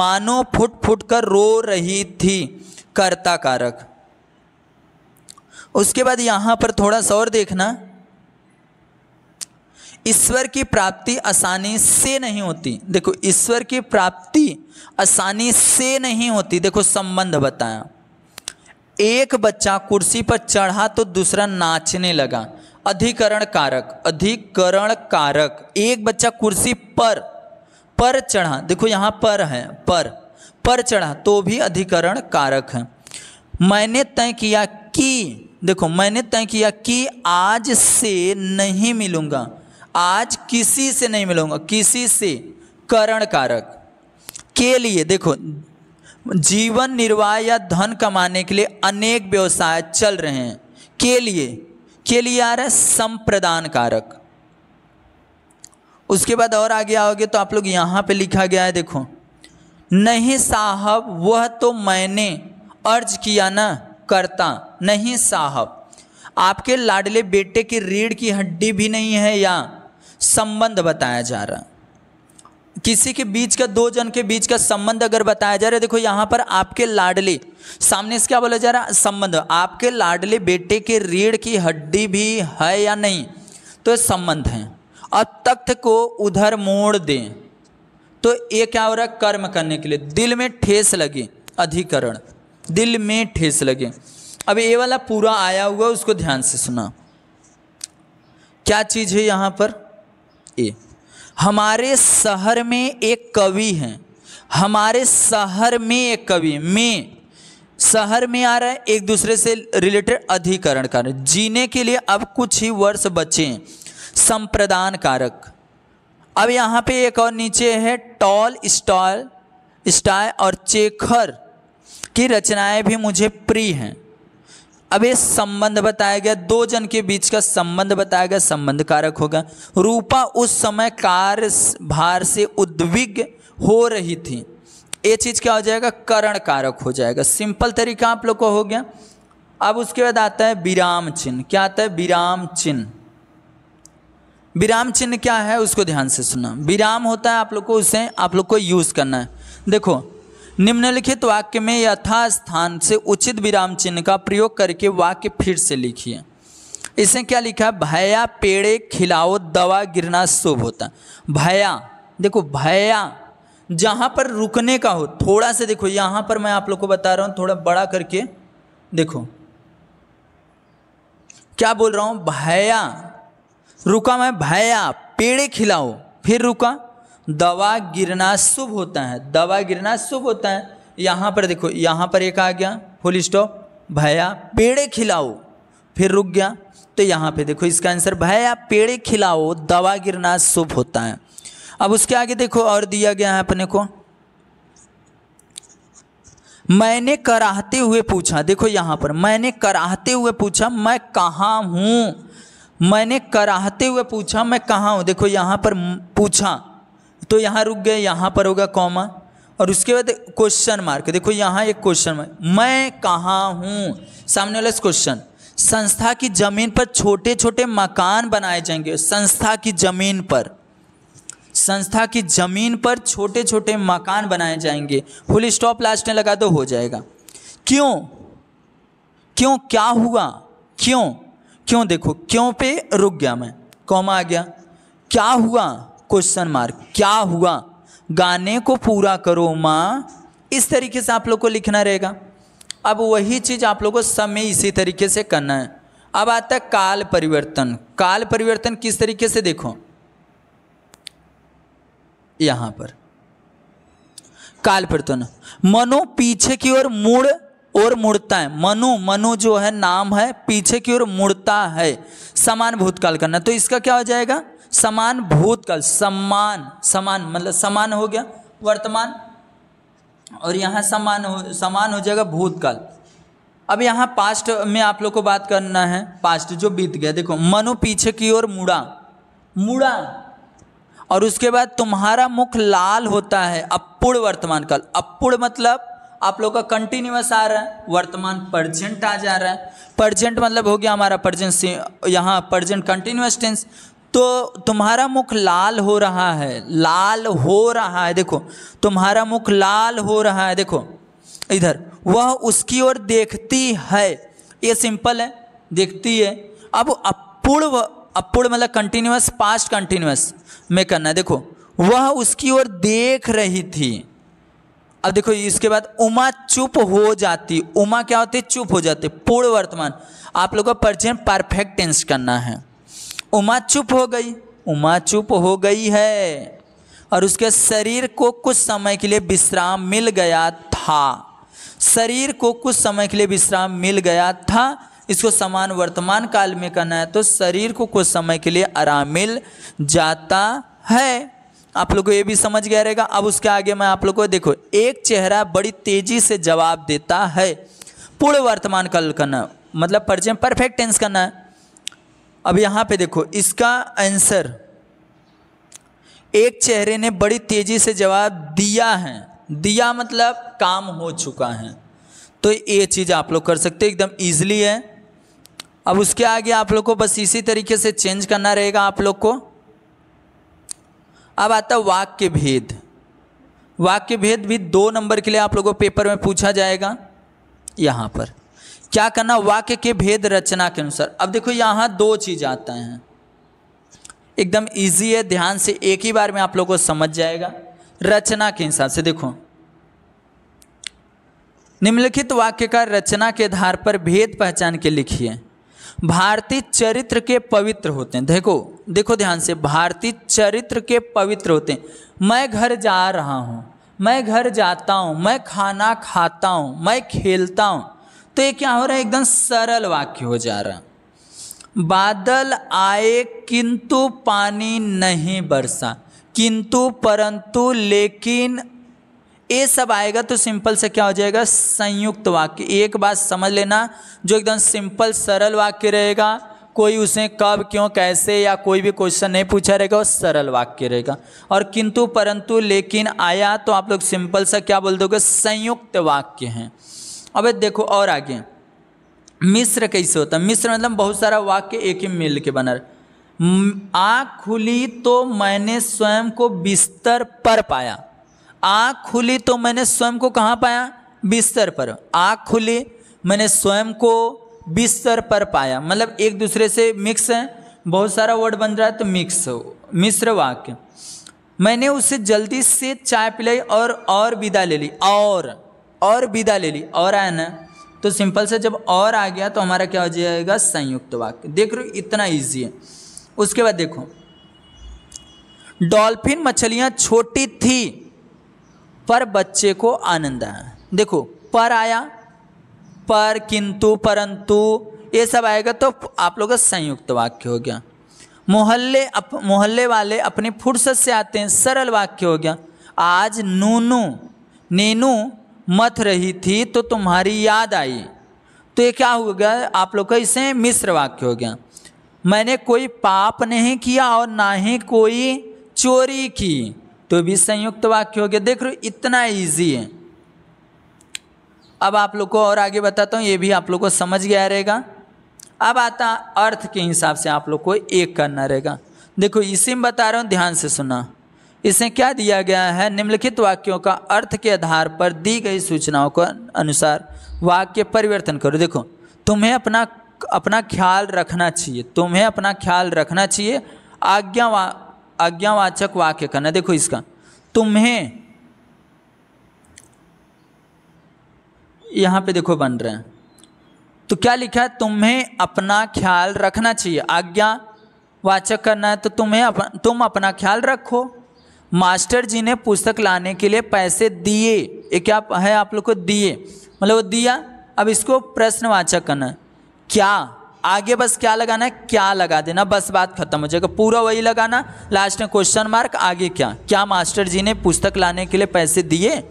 मानो फुट फुट कर रो रही थी कर्ता कारक उसके बाद यहां पर थोड़ा सा और देखना ईश्वर की प्राप्ति आसानी से नहीं होती देखो ईश्वर की प्राप्ति आसानी से नहीं होती देखो संबंध बताया एक बच्चा कुर्सी पर चढ़ा तो दूसरा नाचने लगा अधिकरण कारक अधिकरण कारक एक बच्चा कुर्सी पर पर चढ़ा देखो यहाँ पर है पर पर चढ़ा तो भी अधिकरण कारक है मैंने तय किया कि देखो मैंने तय किया कि आज से नहीं मिलूंगा आज किसी से नहीं मिलूंगा किसी से करण कारक के लिए देखो जीवन निर्वाह या धन कमाने के लिए अनेक व्यवसाय चल रहे हैं के लिए के लिए आ रहा है संप्रदान कारक उसके बाद और आगे आओगे तो आप लोग यहां पे लिखा गया है देखो नहीं साहब वह तो मैंने अर्ज किया ना करता नहीं साहब आपके लाडले बेटे की रीढ़ की हड्डी भी नहीं है या संबंध बताया जा रहा किसी के बीच का दो जन के बीच का संबंध अगर बताया जा रहा है देखो यहाँ पर आपके लाडले सामने से क्या बोला जा रहा संबंध आपके लाडले बेटे के रीढ़ की हड्डी भी है या नहीं तो संबंध है और तख्त को उधर मोड़ दें तो ये क्या हो रहा है कर्म करने के लिए दिल में ठेस लगी अधिकरण दिल में ठेस लगे अब ये वाला पूरा आया हुआ उसको ध्यान से सुना क्या चीज़ है यहाँ पर ए हमारे शहर में एक कवि है हमारे शहर में एक कवि में शहर में आ रहा है एक दूसरे से रिलेटेड अधिकरण कारक जीने के लिए अब कुछ ही वर्ष बचे हैं संप्रदान कारक अब यहाँ पे एक और नीचे है टॉल स्टॉल स्टाय और चेखर की रचनाएं भी मुझे प्रिय हैं अब ये संबंध बताया गया दो जन के बीच का संबंध बताया गया संबंध कारक होगा रूपा उस समय कार्य भार से उद्विग हो रही थी ये चीज़ क्या हो जाएगा करण कारक हो जाएगा सिंपल तरीका आप लोग को हो गया अब उसके बाद आता है विराम चिन्ह क्या आता है विराम चिन्ह विराम चिन्ह क्या है उसको ध्यान से सुना विराम होता है आप लोग को उसे आप लोग को यूज़ करना है देखो निम्नलिखित वाक्य में यथास्थान से उचित विराम चिन्ह का प्रयोग करके वाक्य फिर से लिखिए इसे क्या लिखा है भया पेड़े खिलाओ दवा गिरना शुभ होता भया देखो भया जहाँ पर रुकने का हो थोड़ा से देखो यहाँ पर मैं आप लोग को बता रहा हूँ थोड़ा बड़ा करके देखो क्या बोल रहा हूँ भया रुका मैं भया पेड़े खिलाओ फिर रुका दवा गिरना शुभ होता है दवा गिरना शुभ होता है यहाँ पर देखो यहाँ पर एक आ गया फुल स्टॉप भैया पेड़े खिलाओ फिर रुक गया तो यहाँ पे देखो इसका आंसर भैया पेड़े खिलाओ दवा गिरना शुभ होता है अब उसके आगे देखो और दिया गया है अपने को मैंने कराहते हुए पूछा देखो यहाँ पर मैंने कराहते हुए पूछा मैं कहाँ हूँ मैंने कराहते हुए पूछा मैं कहाँ हूँ देखो यहाँ पर पूछा तो यहाँ रुक गए यहाँ पर होगा कॉमा और उसके बाद क्वेश्चन मार्क देखो यहाँ एक क्वेश्चन मार्क मैं कहाँ हूँ सामने वाला क्वेश्चन संस्था की जमीन पर छोटे छोटे मकान बनाए जाएंगे संस्था की जमीन पर संस्था की जमीन पर छोटे छोटे मकान बनाए जाएंगे फुल स्टॉप लास्ट में लगा दो हो जाएगा क्यों क्यों क्या हुआ क्यों क्यों देखो क्यों पे रुक गया मैं कौमा आ गया क्या हुआ क्वेश्चन मार्क क्या हुआ गाने को पूरा करो माँ इस तरीके से आप लोग को लिखना रहेगा अब वही चीज़ आप लोग को समय इसी तरीके से करना है अब आता है काल परिवर्तन काल परिवर्तन किस तरीके से देखो यहाँ पर काल परिवर्तन मनो पीछे की ओर मुड़ और मुड़ता है मनु मनु जो है नाम है पीछे की ओर मुड़ता है समान भूतकाल करना तो इसका क्या हो जाएगा समान भूतकाल सम्मान समान मतलब समान हो गया वर्तमान और यहाँ समान हो समान हो जाएगा भूतकाल अब यहाँ पास्ट में आप लोग को बात करना है पास्ट जो बीत गया देखो मनो पीछे की ओर मुड़ा मुड़ा और उसके बाद तुम्हारा मुख लाल होता है अपूर्ण वर्तमान काल अपूर्ण मतलब आप लोग का कंटिन्यूस आ रहा है वर्तमान प्रजेंट आ जा रहा है प्रजेंट मतलब हो गया हमारा प्रजेंट यहाँ प्रजेंट कंटिन्यूस टेंस तो तुम्हारा मुख लाल हो रहा है लाल हो रहा है देखो तुम्हारा मुख लाल हो रहा है देखो इधर वह उसकी ओर देखती है ये सिंपल है देखती है अब अपूर्व अपूर्व मतलब कंटिन्यूस पास्ट कंटिन्यूस में करना है देखो वह उसकी ओर देख रही थी अब देखो इसके बाद उमा चुप हो जाती उमा क्या होती है चुप हो जाती पूर्व वर्तमान आप लोगों का परजेंट परफेक्ट टेंस करना है उमा चुप हो गई उमा चुप हो गई है और उसके शरीर को कुछ समय के लिए विश्राम मिल गया था शरीर को कुछ समय के लिए विश्राम मिल गया था इसको समान वर्तमान काल में करना है तो शरीर को कुछ समय के लिए आराम मिल जाता है आप लोग को ये भी समझ गया रहेगा अब उसके आगे मैं आप लोग को देखो एक चेहरा बड़ी तेजी से जवाब देता है पूर्ण वर्तमान काल करना मतलब परिचय परफेक्ट टेंस करना है अब यहाँ पे देखो इसका आंसर एक चेहरे ने बड़ी तेज़ी से जवाब दिया है दिया मतलब काम हो चुका है तो ये चीज़ आप लोग कर सकते एकदम ईजिली है अब उसके आगे आप लोग को बस इसी तरीके से चेंज करना रहेगा आप लोग को अब आता वाक्य भेद वाक्य भेद भी दो नंबर के लिए आप लोगों को पेपर में पूछा जाएगा यहाँ पर क्या करना वाक्य के भेद रचना के अनुसार अब देखो यहाँ दो चीज़ आते हैं एकदम इजी है ध्यान से एक ही बार में आप लोगों को समझ जाएगा रचना के हिसाब से देखो निम्नलिखित वाक्य का रचना के आधार पर भेद पहचान के लिखिए भारतीय चरित्र के पवित्र होते हैं देखो देखो ध्यान से भारतीय चरित्र के पवित्र होते हैं मैं घर जा रहा हूँ मैं घर जाता हूँ मैं खाना खाता हूँ मैं खेलता हूँ तो ये क्या हो रहा है एकदम सरल वाक्य हो जा रहा बादल आए किंतु पानी नहीं बरसा किंतु परंतु लेकिन ये सब आएगा तो सिंपल से क्या हो जाएगा संयुक्त वाक्य एक बात समझ लेना जो एकदम सिंपल सरल वाक्य रहेगा कोई उसे कब क्यों कैसे या कोई भी क्वेश्चन नहीं पूछा रहेगा वो सरल वाक्य रहेगा और किंतु परंतु लेकिन आया तो आप लोग सिंपल सा क्या बोल दोगे संयुक्त वाक्य हैं अब देखो और आगे मिश्र कैसे होता मिश्र मतलब बहुत सारा वाक्य एक ही मिल के बना आँख खुली तो मैंने स्वयं को बिस्तर पर पाया आँख खुली तो मैंने स्वयं को कहाँ पाया बिस्तर पर आँख खुली मैंने स्वयं को बिस्तर पर पाया मतलब एक दूसरे से मिक्स है बहुत सारा वर्ड बन रहा है तो मिक्स हो मिश्र वाक्य मैंने उसे जल्दी से चाय पिलाई और और विदा ले ली और और विदा ले ली और आया ना तो सिंपल से जब और आ गया तो हमारा क्या हो जाएगा संयुक्त वाक्य देख रहे इतना ईजी है उसके बाद देखो डॉल्फिन मछलियाँ छोटी थी पर बच्चे को आनंद आया देखो पर आया पर किंतु परंतु ये सब आएगा तो आप लोग का संयुक्त वाक्य हो गया मोहल्ले अप मोहल्ले वाले अपनी फुर्सत से आते हैं सरल वाक्य हो गया आज नूनू नीनू मथ रही थी तो तुम्हारी याद आई तो ये क्या हो गया आप लोग का इसे मिश्र वाक्य हो गया मैंने कोई पाप नहीं किया और ना ही कोई चोरी की तो भी संयुक्त वाक्य हो गया देख रहे इतना ईजी है अब आप लोग को और आगे बताता हूँ ये भी आप लोग को समझ गया रहेगा अब आता अर्थ के हिसाब से आप लोग को एक करना रहेगा देखो इसी में बता रहा हूँ ध्यान से सुना इसे क्या दिया गया है निम्नलिखित वाक्यों का अर्थ के आधार पर दी गई सूचनाओं के अनुसार वाक्य परिवर्तन करो देखो तुम्हें अपना अपना ख्याल रखना चाहिए तुम्हें अपना ख्याल रखना चाहिए आज्ञा आज्ञावाचक वाक्य करना देखो इसका तुम्हें यहाँ पे देखो बन रहे हैं तो क्या लिखा है तुम्हें अपना ख्याल रखना चाहिए आज्ञा वाचक करना है तो तुम्हें अपन, तुम अपना ख्याल रखो मास्टर जी ने पुस्तक लाने के लिए पैसे दिए ये क्या है आप लोग को दिए मतलब वो दिया अब इसको प्रश्नवाचक करना है क्या आगे बस क्या लगाना है क्या लगा देना बस बात खत्म हो जाएगा पूरा वही लगाना लास्ट में क्वेश्चन मार्क आगे क्या क्या मास्टर जी ने पुस्तक लाने के लिए पैसे दिए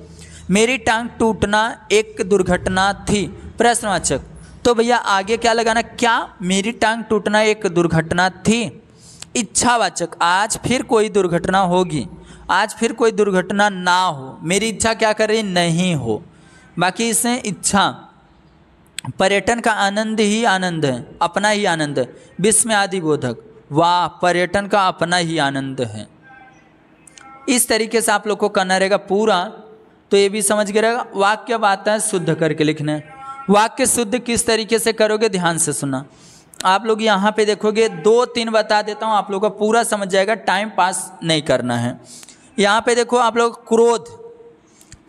मेरी टांग टूटना एक दुर्घटना थी प्रश्नवाचक तो भैया आगे क्या लगाना क्या मेरी टांग टूटना एक दुर्घटना थी इच्छावाचक आज फिर कोई दुर्घटना होगी आज फिर कोई दुर्घटना ना हो मेरी इच्छा क्या कर रही नहीं हो बाकी इसे इच्छा पर्यटन का आनंद ही आनंद है अपना ही आनंद है विश्व आदि बोधक वाह पर्यटन का अपना ही आनंद है इस तरीके से आप लोग को करना रहेगा पूरा तो ये भी समझ गए रहेगा वाक्य बात है शुद्ध करके लिखना वाक्य शुद्ध किस तरीके से करोगे ध्यान से सुना आप लोग यहाँ पे देखोगे दो तीन बता देता हूँ आप लोग का पूरा समझ जाएगा टाइम पास नहीं करना है यहाँ पे देखो आप लोग क्रोध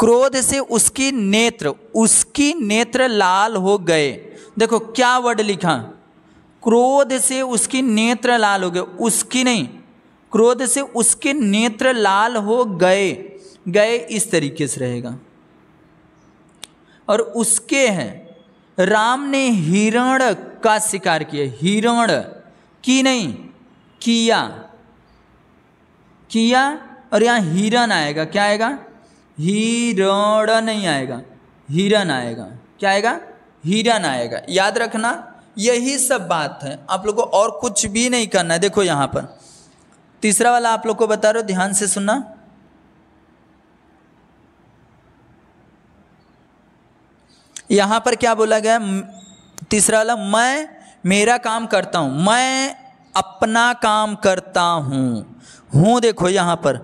क्रोध से उसकी नेत्र उसकी नेत्र लाल हो गए देखो क्या वर्ड लिखा क्रोध से उसकी नेत्र लाल हो गए उसकी नहीं क्रोध से उसके नेत्र लाल हो गए गए इस तरीके से रहेगा और उसके हैं राम ने हिरण का शिकार किया हिरण की नहीं किया किया और यहाँ हिरन आएगा क्या आएगा हिरण नहीं आएगा हिरन आएगा क्या आएगा हिरन आएगा याद रखना यही सब बात है आप लोग को और कुछ भी नहीं करना है देखो यहाँ पर तीसरा वाला आप लोग को बता रहे हो ध्यान से सुनना यहाँ पर क्या बोला गया तीसरा वाला मैं मेरा काम करता हूँ मैं अपना काम करता हूँ हूँ देखो यहाँ पर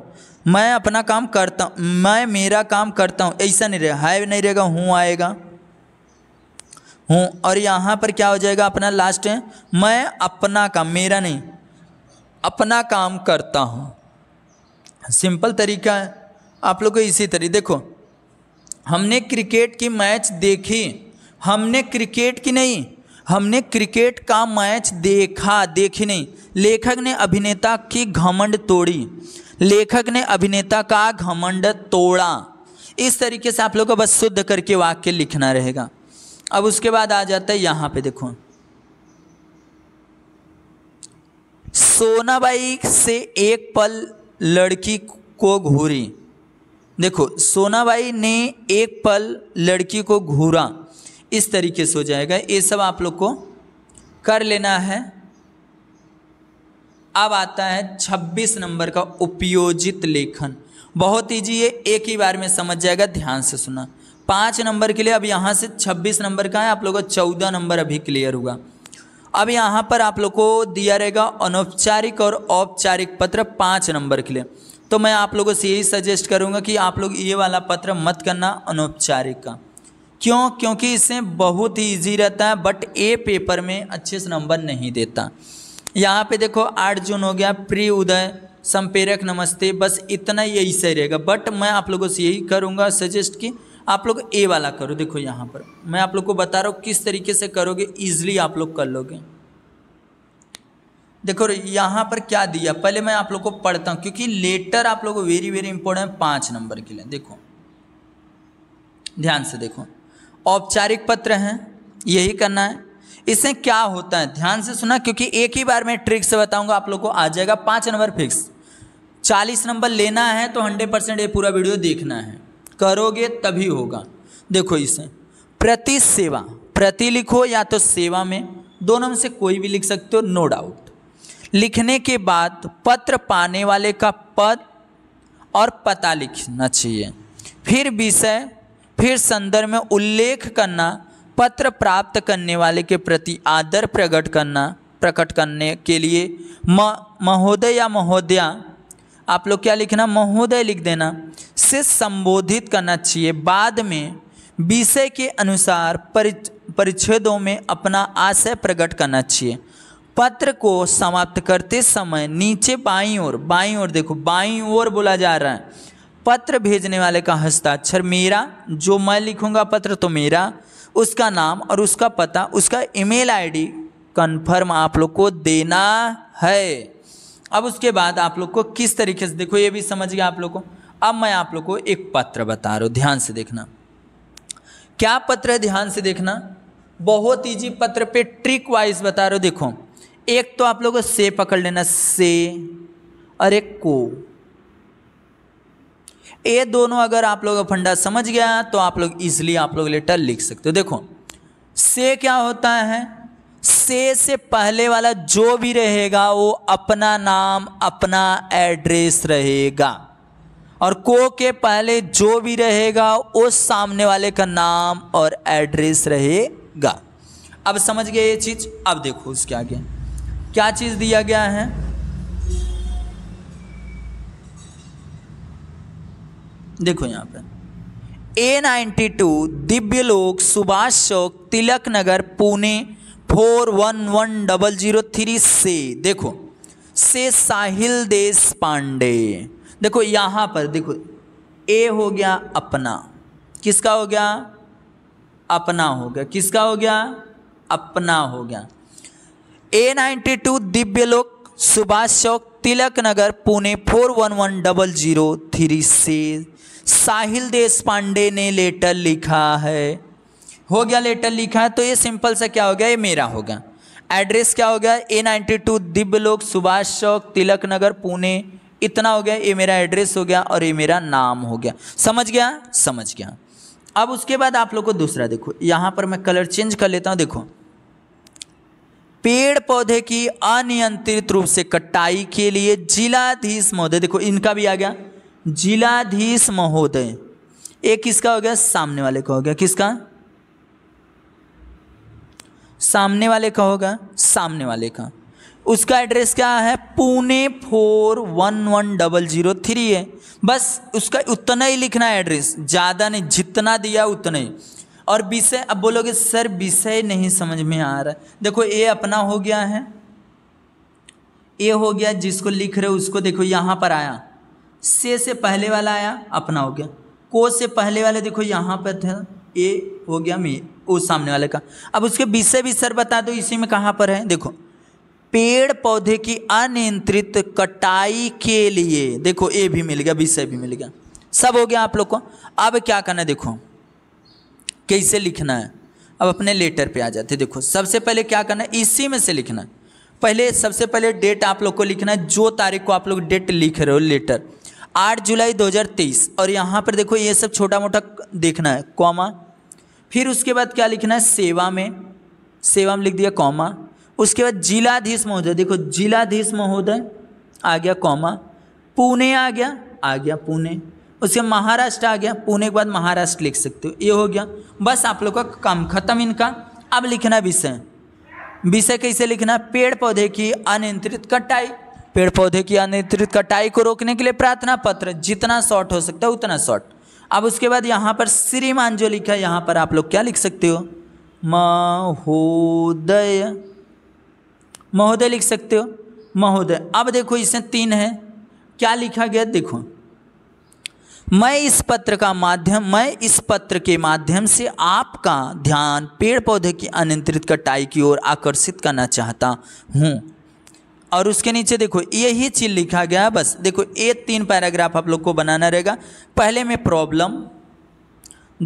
मैं अपना काम करता हूँ मैं मेरा काम करता हूँ ऐसा नहीं रहेगा है नहीं रहेगा हूँ आएगा हूँ और यहाँ पर क्या हो जाएगा अपना लास्ट है मैं अपना काम मेरा नहीं अपना काम करता हूँ सिंपल तरीका है आप लोग को इसी तरीके देखो हमने क्रिकेट की मैच देखी हमने क्रिकेट की नहीं हमने क्रिकेट का मैच देखा देखी नहीं लेखक ने अभिनेता की घमंड तोड़ी लेखक ने अभिनेता का घमंड तोड़ा इस तरीके से आप लोग को बस शुद्ध करके वाक्य लिखना रहेगा अब उसके बाद आ जाता है यहाँ पे देखो सोनाबाई से एक पल लड़की को घूरी देखो सोनाबाई ने एक पल लड़की को घूरा इस तरीके से हो जाएगा ये सब आप लोग को कर लेना है अब आता है छब्बीस नंबर का उपयोजित लेखन बहुत ईजी है एक ही बार में समझ जाएगा ध्यान से सुना पाँच नंबर के लिए अब यहाँ से छब्बीस नंबर का है आप लोगों का चौदह नंबर अभी क्लियर हुआ अब यहाँ पर आप लोग को दिया रहेगा अनौपचारिक और औपचारिक पत्र पाँच नंबर के लिए तो मैं आप लोगों से यही सजेस्ट करूँगा कि आप लोग ये वाला पत्र मत करना अनौपचारिक का क्यों क्योंकि इससे बहुत ही ईजी रहता है बट ए पेपर में अच्छे से नंबर नहीं देता यहाँ पे देखो आठ जून हो गया प्री उदय संपेरक नमस्ते बस इतना यही सही रहेगा बट मैं आप लोगों से यही करूँगा सजेस्ट कि आप लोग ए वाला करो देखो यहाँ पर मैं आप लोग को बता रहा हूँ किस तरीके से करोगे ईजिली आप लोग कर लोगे देखो यहाँ पर क्या दिया पहले मैं आप लोग को पढ़ता हूँ क्योंकि लेटर आप लोग को वेरी वेरी इंपॉर्टेंट पाँच नंबर के लिए देखो ध्यान से देखो औपचारिक पत्र हैं यही करना है इससे क्या होता है ध्यान से सुना क्योंकि एक ही बार मैं ट्रिक से बताऊंगा आप लोग को आ जाएगा पाँच नंबर फिक्स चालीस नंबर लेना है तो हंड्रेड परसेंट ये पूरा वीडियो देखना है करोगे तभी होगा देखो इसे प्रति सेवा प्रति लिखो या तो सेवा में दोनों में से कोई भी लिख सकते हो नो डाउट लिखने के बाद पत्र पाने वाले का पद और पता लिखना चाहिए फिर विषय फिर संदर्भ में उल्लेख करना पत्र प्राप्त करने वाले के प्रति आदर प्रकट करना प्रकट करने के लिए म महोदय या महोदया आप लोग क्या लिखना महोदय लिख देना से संबोधित करना चाहिए बाद में विषय के अनुसार परिच्छेदों में अपना आशय प्रकट करना चाहिए पत्र को समाप्त करते समय नीचे बाईं ओर बाईं ओर देखो बाईं ओर बोला जा रहा है पत्र भेजने वाले का हस्ताक्षर मेरा जो मैं लिखूंगा पत्र तो मेरा उसका नाम और उसका पता उसका ईमेल आईडी कंफर्म आप लोग को देना है अब उसके बाद आप लोग को किस तरीके से देखो ये भी समझ गया आप लोग को अब मैं आप लोग को एक पत्र बता रहा हूँ ध्यान से देखना क्या पत्र है ध्यान से देखना बहुत ईजी पत्र पे ट्रिक वाइज बता रहा हूँ देखो एक तो आप लोग को से पकड़ लेना से और एक को ये दोनों अगर आप लोग फंडा समझ गया तो आप लोग इजिली आप लोग लेटर लिख सकते हो देखो से क्या होता है से से पहले वाला जो भी रहेगा वो अपना नाम अपना एड्रेस रहेगा और को के पहले जो भी रहेगा वो सामने वाले का नाम और एड्रेस रहेगा अब समझ गए ये चीज़ अब देखो उसके आगे क्या चीज़ दिया गया है देखो यहाँ पे ए ninety two Divya Lok Subhash Chowk Tilak Nagar Pune four one one double zero three से देखो से साहिल देश पांडे देखो यहाँ पर देखो ए हो गया अपना किसका हो गया अपना हो गया किसका हो गया अपना हो गया ए ninety two Divya Lok Subhash Chowk Tilak Nagar Pune four one one double zero three से साहिल देश पांडे ने लेटर लिखा है हो गया लेटर लिखा है तो ये सिंपल सा क्या हो गया ये मेरा होगा एड्रेस क्या हो गया ए नाइन्टी टू दिव्य लोक सुभाष चौक तिलक नगर पुणे इतना हो गया ये मेरा एड्रेस हो गया और ये मेरा नाम हो गया समझ गया समझ गया अब उसके बाद आप लोग को दूसरा देखो यहाँ पर मैं कलर चेंज कर लेता हूँ देखो पेड़ पौधे की अनियंत्रित रूप से कटाई के लिए जिलाधीश महोदय देखो इनका भी आ गया जिलाधीश महोदय एक किसका हो गया सामने वाले का हो गया किसका सामने वाले का होगा सामने वाले का उसका एड्रेस क्या है Pune four one one double zero three है बस उसका उतना ही लिखना है एड्रेस ज़्यादा नहीं जितना दिया उतना ही और विषय अब बोलोगे सर विषय नहीं समझ में आ रहा देखो ये अपना हो गया है ये हो गया जिसको लिख रहे हो उसको देखो यहाँ पर आया से से पहले वाला आया अपना हो गया को से पहले वाले देखो यहाँ पर था ए हो गया मे ओ सामने वाले का अब उसके विषय भी सर बता दो इसी में कहाँ पर है देखो पेड़ पौधे की अनियंत्रित कटाई के लिए देखो ए भी मिल गया विषय भी मिल गया सब हो गया आप लोग को अब क्या करना है देखो कैसे लिखना है अब अपने लेटर पे आ जाते देखो सबसे पहले क्या करना है इसी में से लिखना है पहले सबसे पहले डेट आप लोग को लिखना है जो तारीख को आप लोग डेट लिख रहे हो लेटर आठ जुलाई 2023 और यहाँ पर देखो ये सब छोटा मोटा देखना है कॉमा फिर उसके बाद क्या लिखना है सेवा में सेवा में लिख दिया कॉमा उसके बाद जिलाधीश महोदय देखो जिलाधीश महोदय आ गया कॉमा पुणे आ गया आ गया पुणे उसके महाराष्ट्र आ गया पुणे के बाद महाराष्ट्र लिख सकते हो ये हो गया बस आप लोग का काम खत्म इनका अब लिखना विषय विषय कैसे लिखना पेड़ पौधे की अनियंत्रित कटाई पेड़ पौधे की अनियंत्रित कटाई को रोकने के लिए प्रार्थना पत्र जितना शॉर्ट हो सकता है उतना शॉर्ट अब उसके बाद यहाँ पर श्रीमान जो लिखा है यहाँ पर आप लोग क्या लिख सकते हो महोदय महोदय लिख सकते हो महोदय अब देखो इसमें तीन है क्या लिखा गया देखो मैं इस पत्र का माध्यम मैं इस पत्र के माध्यम से आपका ध्यान पेड़ पौधे की अनियंत्रित कटाई की ओर आकर्षित करना चाहता हूँ और उसके नीचे देखो यही चीज़ लिखा गया है बस देखो ये तीन पैराग्राफ आप लोग को बनाना रहेगा पहले में प्रॉब्लम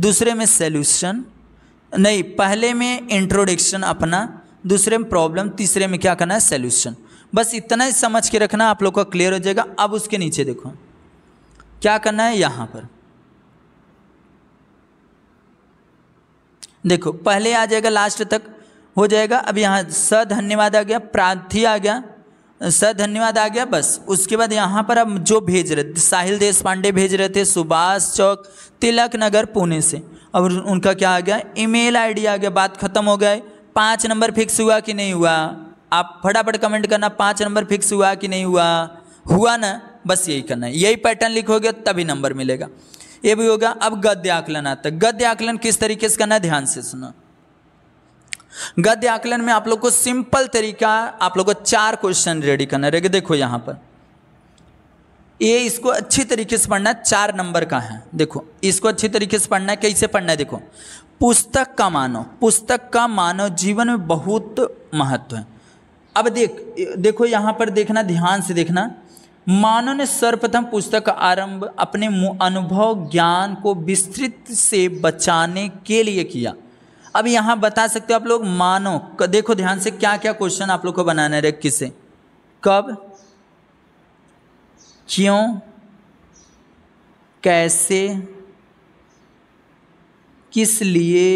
दूसरे में सोल्यूशन नहीं पहले में इंट्रोडक्शन अपना दूसरे में प्रॉब्लम तीसरे में क्या करना है सोल्यूशन बस इतना ही समझ के रखना आप लोग का क्लियर हो जाएगा अब उसके नीचे देखो क्या करना है यहाँ पर देखो पहले आ जाएगा लास्ट तक हो जाएगा अब यहाँ स धन्यवाद आ गया प्रार्थी आ गया सर धन्यवाद आ गया बस उसके बाद यहाँ पर अब जो भेज रहे थे साहिल देश पांडे भेज रहे थे सुभाष चौक तिलक नगर पुणे से और उनका क्या आ गया ईमेल आईडी आ गया बात खत्म हो गए पाँच नंबर फिक्स हुआ कि नहीं हुआ आप फटाफट कमेंट करना पाँच नंबर फिक्स हुआ कि नहीं हुआ हुआ ना बस यही करना है यही पैटर्न लिखोगे तभी नंबर मिलेगा ये भी होगा अब गद्य आकलन आता है गद्य आकलन किस तरीके से करना है ध्यान से सुना गद्य आकलन में आप लोग को सिंपल तरीका आप लोग को चार क्वेश्चन रेडी करना रहेगा देखो यहां पर ये इसको अच्छी तरीके से पढ़ना है चार नंबर का है देखो इसको अच्छी तरीके से पढ़ना है कैसे पढ़ना है देखो पुस्तक का मानव पुस्तक का मानव जीवन में बहुत महत्व है अब देख देखो यहां पर देखना ध्यान से देखना मानव ने सर्वप्रथम पुस्तक का आरंभ अपने अनुभव ज्ञान को विस्तृत से बचाने के लिए किया अब यहां बता सकते हो आप लोग मानो देखो ध्यान से क्या क्या क्वेश्चन आप लोग को बनाना है किससे कब क्यों कैसे किस लिए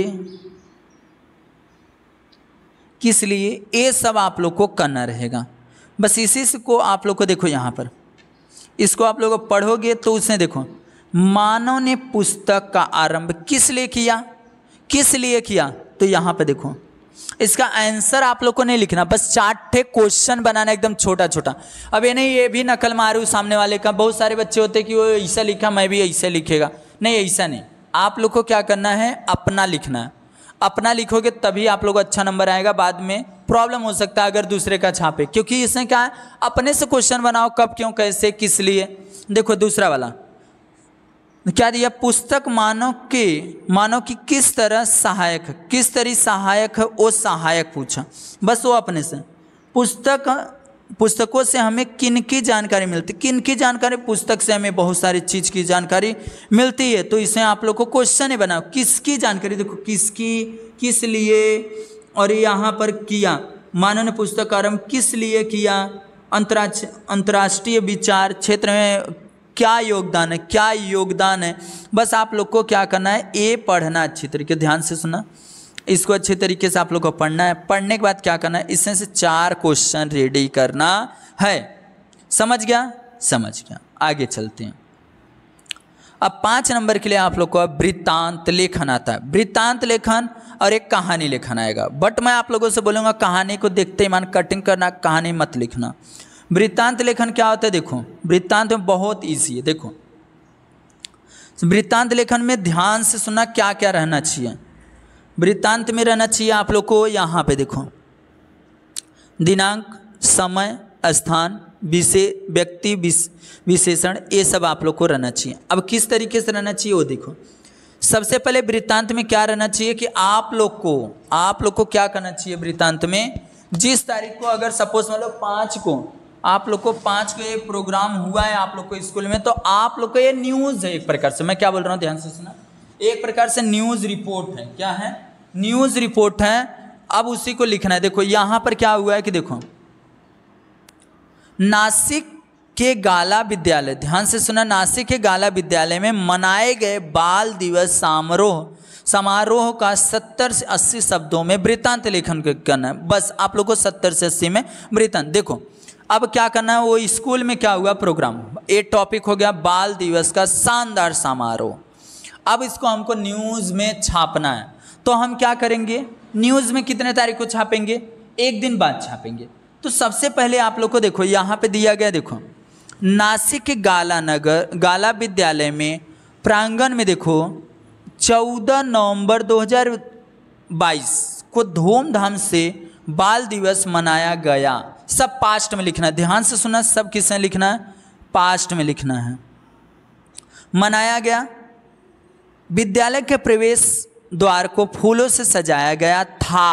किस लिए ये सब आप लोग को करना रहेगा बस इसी को आप लोग को देखो यहां पर इसको आप लोग पढ़ोगे तो उसने देखो मानव ने पुस्तक का आरंभ किस लिए किया किस लिए किया तो यहाँ पे देखो इसका आंसर आप लोग को नहीं लिखना बस चार्ट थे क्वेश्चन बनाना एकदम छोटा छोटा अब ये नहीं ये भी नकल मारू सामने वाले का बहुत सारे बच्चे होते कि वो ऐसा लिखा मैं भी ऐसा लिखेगा नहीं ऐसा नहीं आप लोग को क्या करना है अपना लिखना है अपना लिखोगे तभी आप लोग अच्छा नंबर आएगा बाद में प्रॉब्लम हो सकता है अगर दूसरे का छापे क्योंकि इसने क्या है अपने से क्वेश्चन बनाओ कब क्यों कैसे किस लिए देखो दूसरा वाला क्या दिया पुस्तक मानव के मानव की किस तरह सहायक है किस तरह सहायक है वो सहायक पूछा बस वो अपने से पुस्तक पुस्तकों से हमें किन की जानकारी मिलती किन की जानकारी पुस्तक से हमें बहुत सारी चीज़ की जानकारी मिलती है तो इसे आप लोग को क्वेश्चन ही बनाओ किसकी जानकारी देखो किसकी किस लिए और यहाँ पर किया मानव ने पुस्तक आरम्भ किस लिए किया अंतर्राष्ट्रीय विचार क्षेत्र में क्या योगदान है क्या योगदान है बस आप लोग को क्या करना है ए पढ़ना अच्छी तरीके ध्यान से सुना इसको अच्छे तरीके से आप लोग को पढ़ना है पढ़ने के बाद क्या करना है इसमें से चार क्वेश्चन रेडी करना है समझ गया समझ गया आगे चलते हैं अब पाँच नंबर के लिए आप लोग को वृत्तांत लेखन आता है वृत्तांत लेखन और एक कहानी लेखन आएगा बट मैं आप लोगों से बोलूंगा कहानी को देखते ही मान कटिंग करना कहानी मत लिखना वृत्तांत लेखन क्या होता है देखो वृत्तांत में बहुत ईजी है देखो तो वृत्तांत लेखन में ध्यान से सुनना क्या क्या रहना चाहिए वृत्तांत में रहना चाहिए आप लोग को यहाँ पे देखो दिनांक समय स्थान विषय व्यक्ति विशेषण ये सब आप लोग को रहना चाहिए अब किस तरीके से रहना चाहिए वो देखो सबसे पहले वृत्तांत में क्या रहना चाहिए कि आप लोग को आप लोग को क्या करना चाहिए वृत्तांत में जिस तारीख को अगर सपोज मान लो पाँच को आप लोग को पाँच को ये प्रोग्राम हुआ है आप लोग को स्कूल में तो आप लोग को ये न्यूज़ है एक प्रकार से मैं क्या बोल रहा हूँ ध्यान से सुना एक प्रकार से न्यूज़ रिपोर्ट है क्या है न्यूज़ रिपोर्ट है अब उसी को लिखना है देखो यहाँ पर क्या हुआ है कि देखो नासिक के गाला विद्यालय ध्यान से सुना नासिक के गाला विद्यालय में मनाए गए बाल दिवस समारोह समारोह का सत्तर से अस्सी शब्दों में वृत्तांत लेखन करना है बस आप लोग को सत्तर से अस्सी में वृत्तांत देखो अब क्या करना है वो स्कूल में क्या हुआ प्रोग्राम एक टॉपिक हो गया बाल दिवस का शानदार समारोह अब इसको हमको न्यूज़ में छापना है तो हम क्या करेंगे न्यूज़ में कितने तारीख को छापेंगे एक दिन बाद छापेंगे तो सबसे पहले आप लोग को देखो यहाँ पे दिया गया देखो नासिक के गाला नगर गाला विद्यालय में प्रांगण में देखो 14 नवंबर 2022 को धूमधाम से बाल दिवस मनाया गया सब पास्ट में लिखना है ध्यान से सुना सब किसने लिखना है पास्ट में लिखना है मनाया गया विद्यालय के प्रवेश द्वार को फूलों से सजाया गया था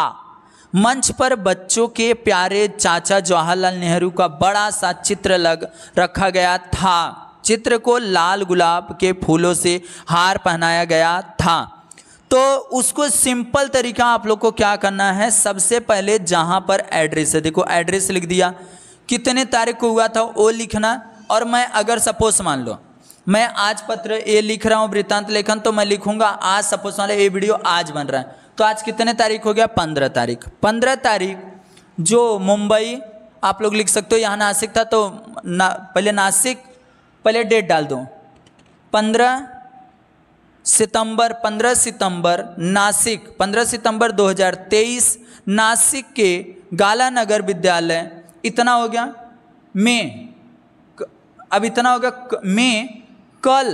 मंच पर बच्चों के प्यारे चाचा जवाहरलाल नेहरू का बड़ा सा चित्र लग रखा गया था चित्र को लाल गुलाब के फूलों से हार पहनाया गया था तो उसको सिंपल तरीका आप लोग को क्या करना है सबसे पहले जहाँ पर एड्रेस है देखो एड्रेस लिख दिया कितने तारीख को हुआ था वो लिखना और मैं अगर सपोज मान लो मैं आज पत्र ए लिख रहा हूँ वृत्तांत लेखन तो मैं लिखूंगा आज सपोज मान लो ये वीडियो आज बन रहा है तो आज कितने तारीख हो गया पंद्रह तारीख पंद्रह तारीख जो मुंबई आप लोग लिख सकते हो यहाँ नासिक था तो ना पहले नासिक पहले डेट डाल दो पंद्रह सितंबर 15 सितंबर नासिक 15 सितंबर 2023 नासिक के गाला नगर विद्यालय इतना हो गया मे अब इतना हो गया में कल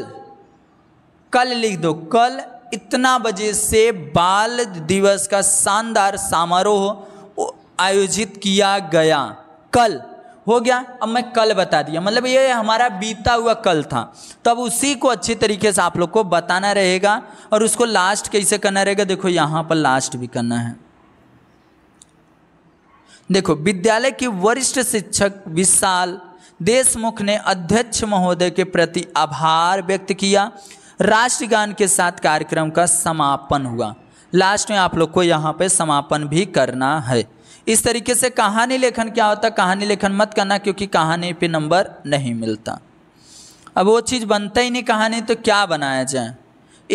कल लिख दो कल इतना बजे से बाल दिवस का शानदार समारोह आयोजित किया गया कल हो गया अब मैं कल बता दिया मतलब ये हमारा बीता हुआ कल था तब उसी को अच्छी तरीके से आप लोग को बताना रहेगा और उसको लास्ट कैसे करना रहेगा देखो यहाँ पर लास्ट भी करना है देखो विद्यालय की वरिष्ठ शिक्षक विशाल देशमुख ने अध्यक्ष महोदय के प्रति आभार व्यक्त किया राष्ट्रगान के साथ कार्यक्रम का समापन हुआ लास्ट में आप लोग को यहाँ पे समापन भी करना है इस तरीके से कहानी लेखन क्या होता कहानी लेखन मत करना क्योंकि कहानी पे नंबर नहीं मिलता अब वो चीज़ बनता ही नहीं कहानी तो क्या बनाया जाए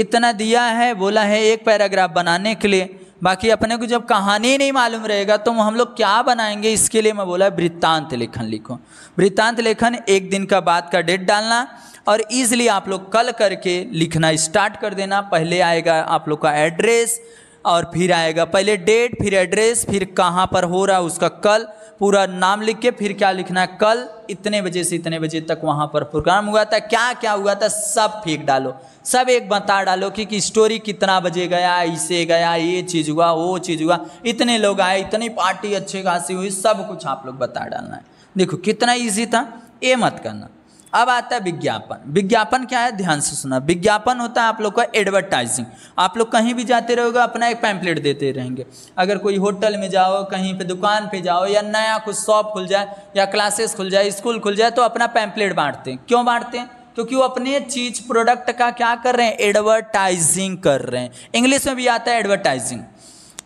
इतना दिया है बोला है एक पैराग्राफ बनाने के लिए बाकी अपने को जब कहानी ही नहीं मालूम रहेगा तो हम लोग क्या बनाएंगे इसके लिए मैं बोला वृत्तांत लेखन लिखो वृत्तांत लेखन एक दिन का बाद का डेट डालना और ईजिली आप लोग कल करके लिखना स्टार्ट कर देना पहले आएगा आप लोग का एड्रेस और फिर आएगा पहले डेट फिर एड्रेस फिर कहाँ पर हो रहा है उसका कल पूरा नाम लिख के फिर क्या लिखना है कल इतने बजे से इतने बजे तक वहाँ पर प्रोग्राम हुआ था क्या क्या हुआ था सब फेंक डालो सब एक बता डालो कि, कि स्टोरी कितना बजे गया इसे गया ये चीज़ हुआ वो चीज़ हुआ इतने लोग आए इतनी पार्टी अच्छे खासी हुई सब कुछ आप लोग बता डालना है देखो कितना ईजी था ये मत करना अब आता है विज्ञापन विज्ञापन क्या है ध्यान से सुना विज्ञापन होता है आप लोग का एडवर्टाइजिंग आप लोग कहीं भी जाते रहोगे अपना एक पैम्पलेट देते रहेंगे अगर कोई होटल में जाओ कहीं पे दुकान पे जाओ या नया कुछ शॉप खुल जाए या क्लासेस खुल जाए स्कूल खुल जाए तो अपना पैम्पलेट बांटते हैं क्यों बांटते हैं क्योंकि वो अपने चीज़ प्रोडक्ट का क्या कर रहे हैं एडवर्टाइजिंग कर रहे हैं इंग्लिश में भी आता है एडवर्टाइजिंग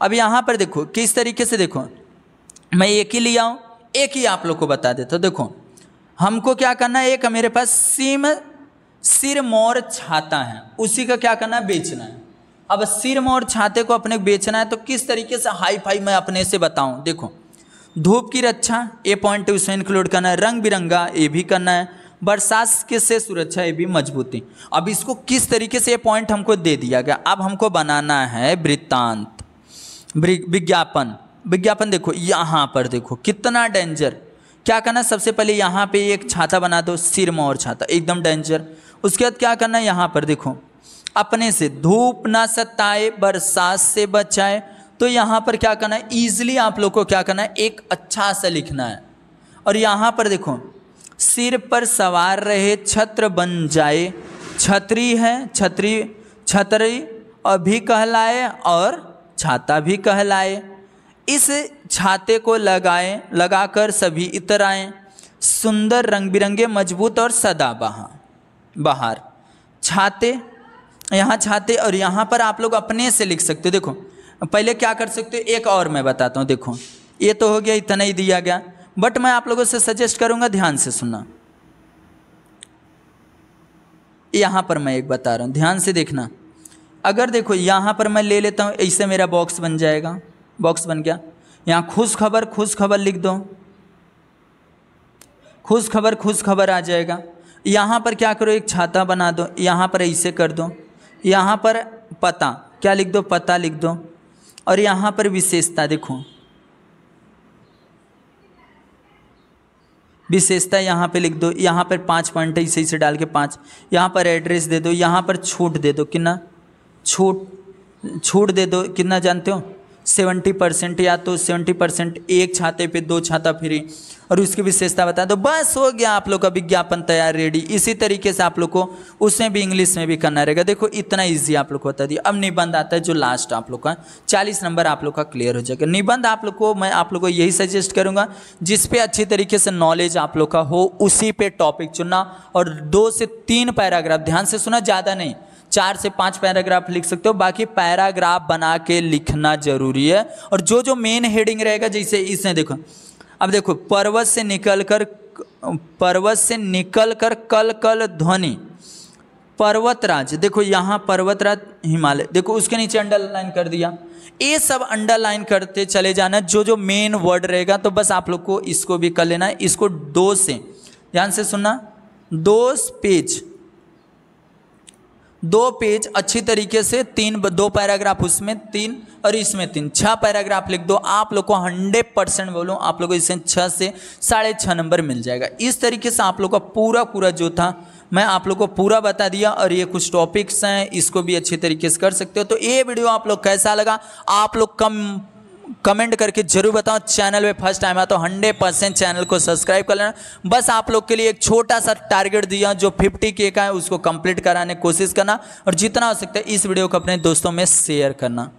अब यहाँ पर देखो किस तरीके से देखो मैं एक ही लिया हूँ एक ही आप लोग को बता देता हूँ देखो हमको क्या करना है एक मेरे पास सिम सिर मोर छाता है उसी का क्या करना है बेचना है अब सिर मोर छाते को अपने बेचना है तो किस तरीके से हाई फाई मैं अपने से बताऊं देखो धूप की रक्षा ए पॉइंट उसे इंक्लूड करना है रंग बिरंगा ये भी करना है बरसात के से सुरक्षा ये भी मजबूती अब इसको किस तरीके से ये पॉइंट हमको दे दिया गया अब हमको बनाना है वृत्तांत विज्ञापन विज्ञापन देखो यहाँ पर देखो कितना डेंजर क्या करना सबसे पहले यहाँ पे एक छाता बना दो सिर मोर छाता एकदम डेंजर उसके बाद क्या करना है यहाँ पर देखो अपने से धूप ना सताए बरसात से बचाए तो यहाँ पर क्या करना है ईजिली आप लोग को क्या करना है एक अच्छा सा लिखना है और यहाँ पर देखो सिर पर सवार रहे छत्र बन जाए छतरी है छतरी छतरी भी कहलाए और छाता भी कहलाए इस छाते को लगाएं लगाकर सभी इतर आए सुंदर रंग बिरंगे मजबूत और बहा बाहर छाते यहाँ छाते और यहाँ पर आप लोग अपने से लिख सकते हो देखो पहले क्या कर सकते हो एक और मैं बताता हूँ देखो ये तो हो गया इतना ही दिया गया बट मैं आप लोगों से सजेस्ट करूँगा ध्यान से सुनना यहाँ पर मैं एक बता रहा हूँ ध्यान से देखना अगर देखो यहाँ पर मैं ले लेता हूँ इससे मेरा बॉक्स बन जाएगा बॉक्स बन गया यहाँ खुश खबर खुश खबर लिख दो खुश खबर खुश खबर आ जाएगा यहाँ पर क्या करो एक छाता बना दो यहाँ पर ऐसे कर दो यहाँ पर पता क्या लिख दो पता लिख दो और यहाँ पर विशेषता देखो विशेषता यहाँ पे लिख दो यहाँ पर पाँच पॉइंट इसे इसे डाल के पाँच यहाँ पर एड्रेस दे दो यहाँ पर छूट दे दो कितना छूट छूट दे दो कितना जानते हो सेवेंटी परसेंट या तो सेवेंटी परसेंट एक छाते पे दो छाता फ्री और उसकी विशेषता बता दो बस हो गया आप लोग का विज्ञापन तैयार रेडी इसी तरीके से आप लोग को उसमें भी इंग्लिश में भी करना रहेगा देखो इतना इजी आप लोग को बता दिया अब निबंध आता है जो लास्ट आप लोग का चालीस नंबर आप लोग का क्लियर हो जाएगा निबंध आप लोग को मैं आप लोग को यही सजेस्ट करूँगा जिसपे अच्छी तरीके से नॉलेज आप लोग का हो उसी पर टॉपिक चुनना और दो से तीन पैराग्राफ ध्यान से सुना ज़्यादा नहीं चार से पाँच पैराग्राफ लिख सकते हो बाकी पैराग्राफ बना के लिखना जरूरी है और जो जो मेन हेडिंग रहेगा जैसे इसने देखो अब देखो पर्वत से निकल कर पर्वत से निकल कर कल कल ध्वनि पर्वतराज देखो यहाँ पर्वतराज हिमालय देखो उसके नीचे अंडरलाइन कर दिया ये सब अंडरलाइन करते चले जाना जो जो मेन वर्ड रहेगा तो बस आप लोग को इसको भी कर लेना है इसको दो से ध्यान से सुनना दो पेज दो पेज अच्छी तरीके से तीन दो पैराग्राफ उसमें तीन और इसमें तीन छः पैराग्राफ लिख दो आप लोग को हंड्रेड परसेंट बोलो आप लोग को इसमें छः से साढ़े छः नंबर मिल जाएगा इस तरीके से आप लोग का पूरा पूरा जो था मैं आप लोग को पूरा बता दिया और ये कुछ टॉपिक्स हैं इसको भी अच्छे तरीके से कर सकते हो तो ये वीडियो आप लोग कैसा लगा आप लोग कम कमेंट करके जरूर बताओ चैनल पे फर्स्ट टाइम आता तो हंड्रेड परसेंट चैनल को सब्सक्राइब कर लेना बस आप लोग के लिए एक छोटा सा टारगेट दिया जो फिफ्टी के का है उसको कंप्लीट कराने की कोशिश करना और जितना हो सकता है इस वीडियो को अपने दोस्तों में शेयर करना